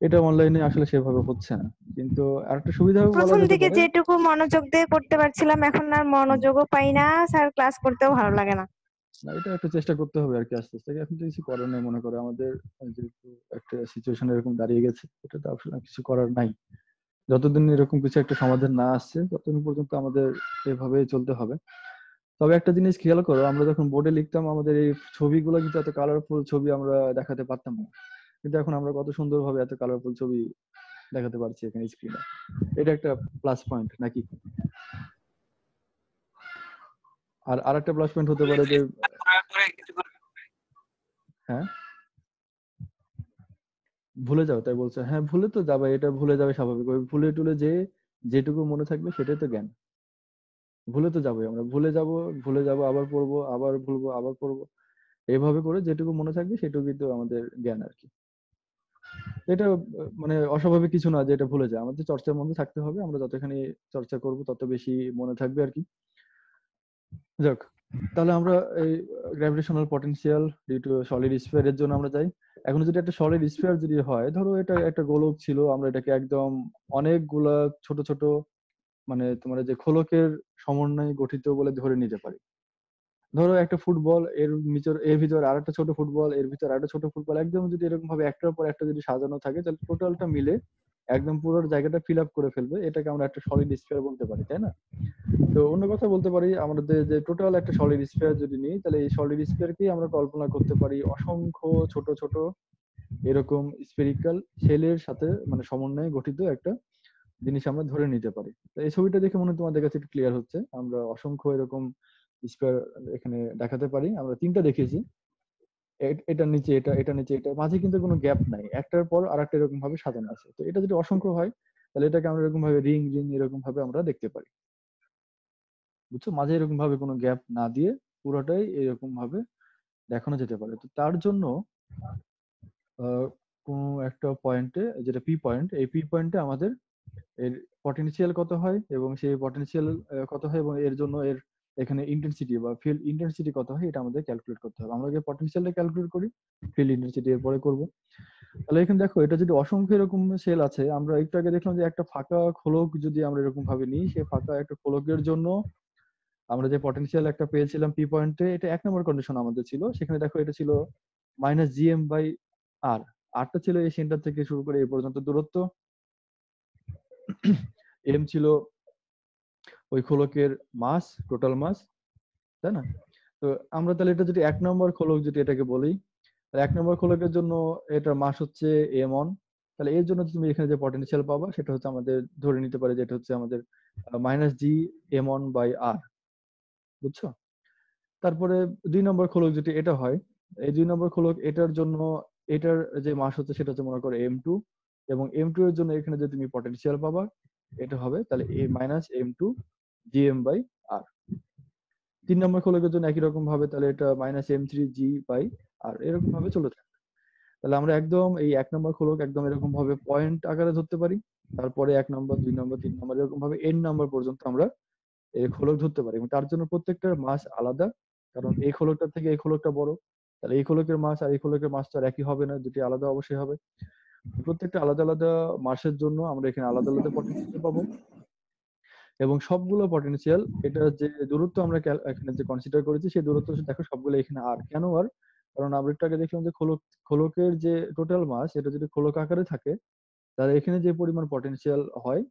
Speaker 2: এটা অনলাইনে আসলে সেভাবে হচ্ছে না কিন্তু আর একটা সুবিধা প্রথম দিকে যেটুকু মনোযোগ দিয়ে করতে পারছিলাম এখন আর মনোযোগও পাই না স্যার ক্লাস করতেও ভালো লাগে না না এটা একটা চেষ্টা করতে হবে আর কি আস্তে আস্তে এখন তো কিছু করার নেই মনে করো আমাদের যেহেতু একটা সিচুয়েশন এরকম দাঁড়িয়ে গেছে এটা তো আসলে কিছু করার নাই যতদিন এরকম কিছু একটা সমাধান না আসছে ততদিন পর্যন্ত আমাদের এভাবে চলতে হবে তবে একটা জিনিস খেয়াল করো আমরা যখন বোর্ডে লিখতাম আমাদের এই ছবিগুলো কিন্তু এত কালারফুল ছবি আমরা দেখাতে পারতাম না কিন্তু এখন আমরা কত সুন্দর ভাবে এত কালারফুল ছবি দেখাতে পারছি এখানে স্ক্রিনে এটা একটা প্লাস পয়েন্ট নাকি আর আরেকটা প্লাস পয়েন্ট হতে পারে যে হ্যাঁ ভুলে যাও তাই বলছো হ্যাঁ ভুলে তো যাবে এটা ভুলে যাবে স্বাভাবিক ভুলে টুলে যে যেটুকু মনে থাকবে সেটাই তো জ্ঞান ভুলে তো যাবো আমরা ভুলে যাব ভুলে যাব আবার পড়বো আবার ভুলবো আবার পড়বো এভাবে করে যেটুকু মনে থাকবে সেটুকুই তো আমাদের জ্ঞান আর কি এটা মানে অস্বাভাবিক কিছু না যে এটা ভুলে যায় আমাদের চর্চার মধ্যে থাকতে হবে আমরা যতখানি চর্চা করব তত বেশি মনে থাকবে আর কি যাক তাহলে আমরা এই gravitational potential due to solid sphere এর জন্য আমরা যাই এখন যদি একটা সলিড স্ফিয়ার যদি হয় ধরো এটা একটা গোলক ছিল আমরা এটাকে একদম অনেকগুলা ছোট ছোট মানে তোমার যে খোলকের সমন্বয়ে গঠিত বলে ধরে নিতে পারি ধরো একটা ফুটবল এর ভিতর এর ভিতর আর একটা ছোট ফুটবল এর ভিতর আর একটা ছোট ফুটবল একদম যদি এরকম ভাবে একটার পর একটা যদি সাজানো থাকে তাহলে টোটালটা মিলে একদম পুরো জায়গাটা ফিল আপ করে ফেলবে এটাকে আমরা একটা সলিড স্ফিয়ার বলতে পারি তাই না তো অন্য কথা বলতে পারি আমাদের যে টোটাল একটা সলিড স্ফিয়ার যদি নিই তাহলে এই সলিড স্ফিয়ারকেই আমরা কল্পনা করতে পারি অসংখ্য ছোট ছোট এরকম স্পেরিক্যাল সেলের সাথে মানে সমন্বয়ে গঠিত একটা জিনিস আমরা ধরে নিতে পারি তো এই ছবিটা দেখে মনে তোমাদের কাছে একটু ক্লিয়ার হচ্ছে আমরা অসংখ্য এরকম স্কোয়ার এখানে দেখাতে পারি আমরা তিনটা দেখিয়েছি এটা নিচে এটা এটা নিচে এটা মাঝে কিন্তু কোনো গ্যাপ নাই একটার পর আর একটা এরকম ভাবে সাজানো আছে তো এটা যদি অসংখ্য হয় তাহলে এটাকে আমরা এরকম ভাবে রিং রিং এরকম ভাবে আমরা দেখতে পারি বুঝছো মাঝে এরকম ভাবে কোনো গ্যাপ না দিয়ে পুরোটাই এরকম ভাবে দেখানো যেতে পারে তো তার জন্য কোনো একটা পয়েন্টে যেটা পি পয়েন্ট এই পি পয়েন্টে আমাদের এর পটেনশিয়াল কত হয় এবং সেই পটেনশিয়াল কত হয় এবং এর জন্য এর এখানে ইন্টেন্সিটি বা ফিল ইন্টেন্সিটি কত হয় এটা আমাদের ক্যালকুলেট করতে হবে আমরা পটেনশিয়াল পটেনশিয়ালটা ক্যালকুলেট করি ফিল ইন্টেন্সিটি পরে করব তাহলে এখানে দেখো এটা যদি অসংখ্য এরকম সেল আছে আমরা একটু আগে দেখলাম যে একটা ফাঁকা খোলক যদি আমরা এরকম ভাবে নিই সেই ফাঁকা একটা খোলকের জন্য আমরা যে পটেনশিয়াল একটা পেয়েছিলাম পি পয়েন্টে এটা এক নম্বর কন্ডিশন আমাদের ছিল সেখানে দেখো এটা ছিল মাইনাস জিএম বাই আর আরটা ছিল এই সেন্টার থেকে শুরু করে এই পর্যন্ত দূরত্ব এম ছিল ওই খোলকের মাস টোটাল মাস তাই না তো আমরা তাহলে এটা যদি এক নম্বর খোলক যদি এটাকে বলি এক নম্বর খোলকের জন্য এটার মাস হচ্ছে এম অন তাহলে এর জন্য তুমি এখানে যে পটেনশিয়াল পাবা সেটা হচ্ছে আমাদের ধরে নিতে পারে যেটা হচ্ছে আমাদের minus G M on by R বুঝছো তারপরে দুই নম্বর খোলক যদি এটা হয় এই দুই নম্বর খোলক এটার জন্য এটার যে মাস হচ্ছে সেটা হচ্ছে মনে করো এম টু এবং এম টু এর জন্য এখানে যে তুমি পটেনশিয়াল পাবা এটা হবে তাহলে এ minus M two GM by R তিন নম্বর খোলকের জন্য একই রকম ভাবে তাহলে এটা minus M three G by R এরকম ভাবে চলে থাকে তাহলে আমরা একদম এই এক নম্বর খোলক একদম এরকম ভাবে পয়েন্ট আকারে ধরতে পারি তারপরে এক নম্বর দুই নম্বর তিন নম্বর এরকম ভাবে এন নম্বর পর্যন্ত আমরা এই খোলক ধরতে পারি এবং তার জন্য প্রত্যেকটার মাস আলাদা কারণ এই খোলকটার থেকে এই খোলকটা বড় তাহলে এই খোলকের মাস আর এই খোলকের মাস তো আর একই হবে না দুটি আলাদা অবশ্যই হবে প্রত্যেকটা আলাদা আলাদা মাসের জন্য আমরা এখানে আলাদা আলাদা পটেন্সিয়াল পাবো এবং সবগুলো পটেনশিয়াল এটা যে দূরত্ব আমরা এখানে যে কনসিডার করেছি সেই দূরত্ব দেখো সবগুলো এখানে আর কেন আর কারণ আমরা একটু আগে দেখলাম যে খোলক খোলকের যে টোটাল মাস এটা যদি খোলক আকারে থাকে তাহলে এখানে যে পরিমাণ পটেনশিয়াল হয়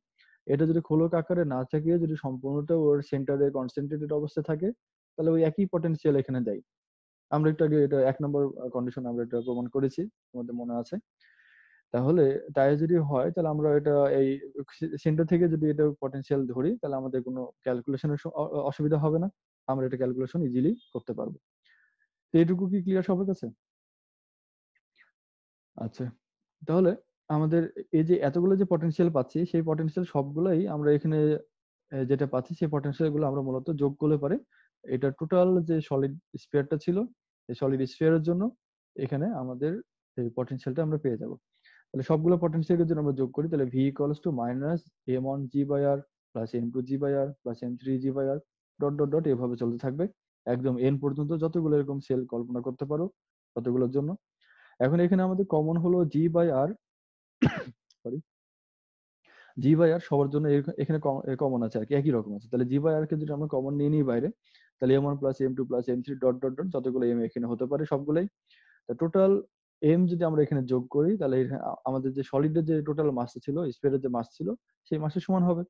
Speaker 2: এটা যদি খোলক আকারে না থাকে যদি সম্পূর্ণটা ওর সেন্টারে কনসেন্ট্রেটেড অবস্থায় থাকে তাহলে ওই একই পটেনশিয়াল এখানে দেয় আমরা একটু আগে এটা এক নম্বর কন্ডিশন আমরা এটা প্রমাণ করেছি তোমাদের মনে আছে তাহলে তাই যদি হয় তাহলে আমরা এটা এই সেন্টার থেকে যদি এটা পটেনশিয়াল ধরি তাহলে আমাদের কোনো ক্যালকুলেশনের অসুবিধা হবে না আমরা এটা ক্যালকুলেশন ইজিলি করতে পারবো তো এটুকু কি ক্লিয়ার সবার কাছে আচ্ছা তাহলে আমাদের এই যে এতগুলো যে পটেনশিয়াল পাচ্ছি সেই পটেনশিয়াল সবগুলোই আমরা এখানে যেটা পাচ্ছি সেই পটেনশিয়াল গুলো আমরা মূলত যোগ করলে পারে এটা টোটাল যে সলিড স্পেয়ারটা ছিল এই সলিড স্পেয়ারের জন্য এখানে আমাদের এই পটেনশিয়ালটা আমরা পেয়ে যাব তাহলে সবগুলো পটেনশিয়ালকে যদি আমরা যোগ করি তাহলে V equals to minus M one G by R plus M two G by R plus M three G by R dot dot dot এভাবে চলতে থাকবে একদম এন পর্যন্ত যতগুলো এরকম সেল কল্পনা করতে পারো ততগুলোর জন্য এখন এখানে আমাদের কমন হলো G by R sorry G by R সবার জন্য এখানে কমন আছে আর কি একই রকম আছে তাহলে জি বাই আর কে যদি আমরা কমন নিয়ে নিই বাইরে তাহলে M one plus M two plus M three dot dot dot যতগুলো এম এখানে হতে পারে সবগুলোই টোটাল এম যদি আমরা এখানে যোগ করি তাহলে আমাদের যে সলিডের যে টোটাল মাস ছিল স্পেয়ারের যে মাস ছিল সেই মাসের সমান হবে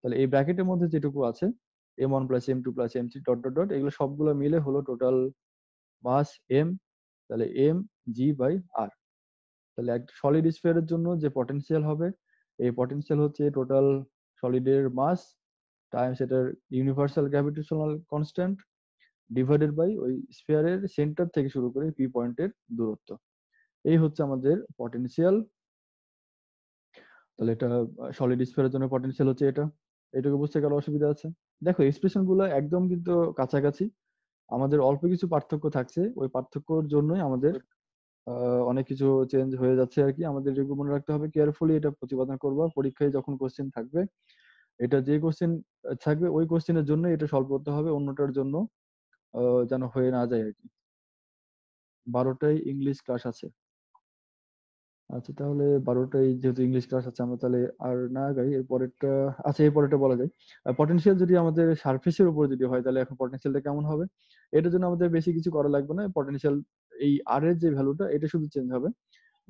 Speaker 2: তাহলে এই ব্র্যাকেটের মধ্যে যেটুকু আছে M one plus M two plus M three dot dot dot এগুলো সবগুলো মিলে হলো টোটাল মাস এম তাহলে এম জি বাই আর তাহলে এক সলিড স্পেয়ারের জন্য যে পটেন্সিয়াল হবে এই পটেন্সিয়াল হচ্ছে টোটাল সলিডের মাস টাইমস এটার universal gravitational constant divided by ওই স্পেয়ারের সেন্টার থেকে শুরু করে পি পয়েন্টের দূরত্ব এই হচ্ছে আমাদের পটেনশিয়াল তাহলে এটা সলিড স্ফেয়ারের জন্য পটেনশিয়াল হচ্ছে এটা এটাকে বুঝতে কারো অসুবিধা আছে দেখো এক্সপ্রেশন গুলো একদম কিন্তু কাছাকাছি আমাদের অল্প কিছু পার্থক্য থাকছে ওই পার্থক্যর জন্যই আমাদের অনেক কিছু চেঞ্জ হয়ে যাচ্ছে আর কি আমাদের এগুলো মনে রাখতে হবে কেয়ারফুলি এটা প্রতিপাদন করবো পরীক্ষায় যখন কোশ্চেন থাকবে এটা যে কোশ্চেন থাকবে ওই কোশ্চেনের জন্য এটা সলভ করতে হবে অন্যটার জন্য যেন হয়ে না যায় আর কি বারোটায় ইংলিশ ক্লাস আছে আচ্ছা তাহলে বারোটাই যেহেতু ইংলিশ ক্লাস আছে আমরা তাহলে আর না গাই এর পরেরটা আচ্ছা এর পরেরটা বলা যায় পটেনশিয়াল যদি আমাদের সারফেসের উপর যদি হয় তাহলে এখন পটেনশিয়ালটা কেমন হবে এটার জন্য আমাদের বেশি কিছু করা লাগবে না পটেনশিয়াল এই আর এর যে ভ্যালুটা এটা শুধু চেঞ্জ হবে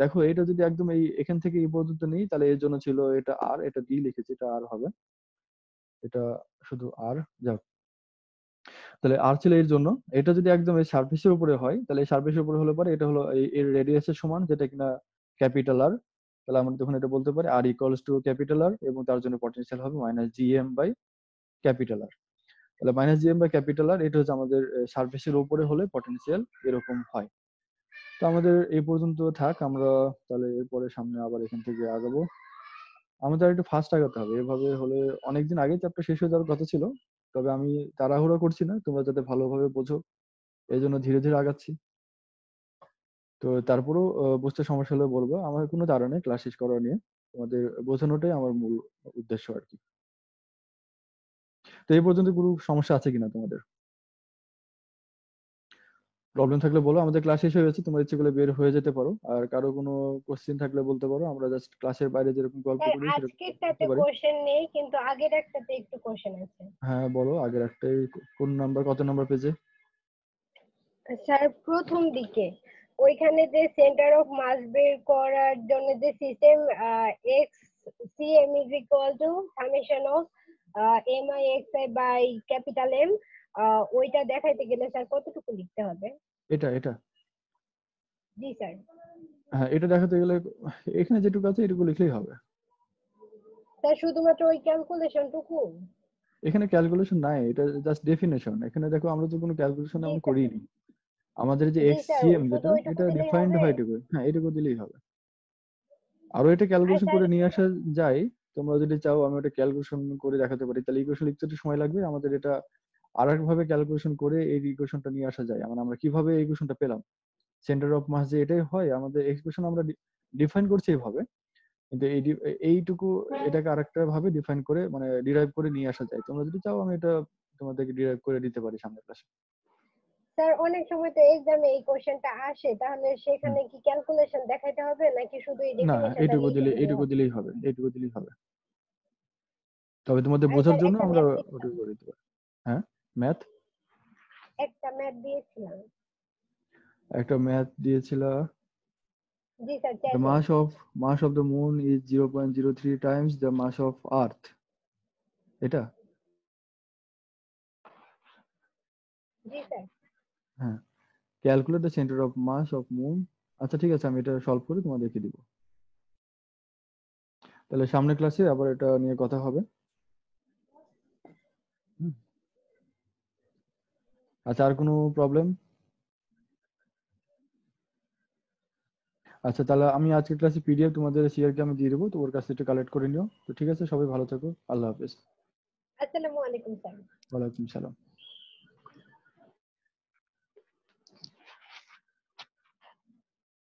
Speaker 2: দেখো এটা যদি একদম এই এখান থেকে এই পর্যন্ত নেই তাহলে এর জন্য ছিল এটা আর এটা ডি লিখেছি এটা আর হবে এটা শুধু আর যাক তাহলে আর ছিল এর জন্য এটা যদি একদম এই সার্ফেসের উপরে হয় তাহলে সার্ফেসের উপরে হলে পরে এটা হলো এর রেডিয়াসের সমান যেটা কিনা ক্যাপিটাল আর তাহলে আমরা তখন এটা বলতে পারি R equals to capital R এবং তার জন্য পটেনশিয়াল হবে minus GM by capital R তাহলে minus GM by capital R এটা হচ্ছে আমাদের সার্ফেসের উপরে হলে পটেনশিয়াল এরকম হয় তো আমাদের এই পর্যন্ত থাক আমরা তাহলে এরপরে সামনে আবার এখান থেকে আগাবো আমাদের একটু ফাস্ট আগাতে হবে এভাবে হলে অনেকদিন আগে চ্যাপ্টার শেষ হয়ে যাওয়ার কথা ছিল তবে আমি তাড়াহুড়ো করছি না তোমরা যাতে ভালোভাবে বোঝো এই জন্য ধীরে ধীরে আগাচ্ছি তো তারপরেও বুঝতে সমস্যা হলে বলবো আমার কোনো নেই ক্লাস শেষ করা নিয়ে তোমাদের বোঝানোটাই আমার মূল উদ্দেশ্য আর কি তো এই পর্যন্ত কোনো সমস্যা আছে কিনা তোমাদের প্রবলেম থাকলে বলো আমাদের ক্লাস শেষ হয়ে গেছে তোমার ইচ্ছে করলে বের হয়ে যেতে পারো আর কারো কোনো কোশ্চেন থাকলে বলতে পারো আমরা জাস্ট ক্লাসের বাইরে যেরকম গল্প হ্যাঁ, করি
Speaker 1: একটা কোশ্চেন নেই কিন্তু আগের একটাতে একটু কোশ্চেন আছে
Speaker 2: হ্যাঁ বলো আগের একটাই কোন নাম্বার কত নাম্বার পেজে
Speaker 1: স্যার প্রথম দিকে ওইখানে যে সেন্টার অফ মাস বের করার জন্য যে system X C M is equal to summation of M I X I by capital M ওইটা দেখাইতে গেলে স্যার কতটুকু লিখতে হবে এটা এটা জি স্যার
Speaker 2: হ্যাঁ এটা দেখাতে গেলে এখানে যেটুকু আছে এটুকু লিখলেই হবে
Speaker 1: স্যার শুধুমাত্র ওই ক্যালকুলেশনটুকু
Speaker 2: এখানে ক্যালকুলেশন নাই এটা জাস্ট ডেফিনেশন এখানে দেখো আমরা তো কোনো ক্যালকুলেশন আমরা করিনি আমাদের যে মানে এক্সসিএম যেটা এটা ডিফাইন্ড হয় এটুকু হ্যাঁ এটুকু দিলেই হবে আরো এটা ক্যালকুলেশন করে নিয়ে আসা যায় তোমরা যদি চাও আমি ওটা ক্যালকুলেশন করে দেখাতে পারি তাহলে ইকুয়েশন লিখতে একটু সময় লাগবে আমাদের এটা আর একভাবে ক্যালকুলেশন করে এই ইকুয়েশনটা নিয়ে আসা যায় মানে আমরা কিভাবে এই ইকুয়েশনটা পেলাম সেন্টার অফ মাস যে এটাই হয় আমাদের এক্সপ্রেশন আমরা ডিফাইন করছি এইভাবে কিন্তু এই এইটুকু হ্যাঁ। এটাকে আরেকটা ভাবে ডিফাইন করে মানে ডিরাইভ করে নিয়ে আসা যায় তোমরা যদি চাও আমি এটা তোমাদেরকে ডিরাইভ করে দিতে পারি সামনের ক্লাসে
Speaker 1: স্যার অনেক সময় তো এক্সামে এই কোশ্চেনটা আসে তাহলে সেখানে কি ক্যালকুলেশন দেখাইতে হবে নাকি শুধু এই না এটুকু দিলে এটুকু দিলেই
Speaker 2: হবে এটুকু দিলেই হবে তবে তোমাদের বোঝার আচ্ছা, জন্য আমরা ওটুকু করে দিতে পারি হ্যাঁ ম্যাথ
Speaker 1: একটা ম্যাথ দিয়েছিলাম
Speaker 2: একটা ম্যাথ দিয়েছিল
Speaker 1: জি sir the mass of
Speaker 2: mass of the moon is 0.03 times the mass of earth এটা জি স্যার হ্যাঁ calculate the centre of mass of moon আচ্ছা ঠিক আছে আমি এটা সলভ করে তোমাকে দেখিয়ে দিব তাহলে সামনের ক্লাসে আবার এটা নিয়ে কথা হবে আচ্ছা আর কোনো প্রবলেম আচ্ছা তাহলে আমি আজকে ক্লাসে পিডিএফ তোমাদের শেয়ারকে আমি দিয়ে দেবো তো ওর কাছে একটু কালেক্ট করে নিও তো ঠিক আছে সবাই ভালো থাকো আল্লাহ হাফেজ
Speaker 1: আসসালামু আলাইকুম স্যার
Speaker 2: ওয়ালাইকুম সালাম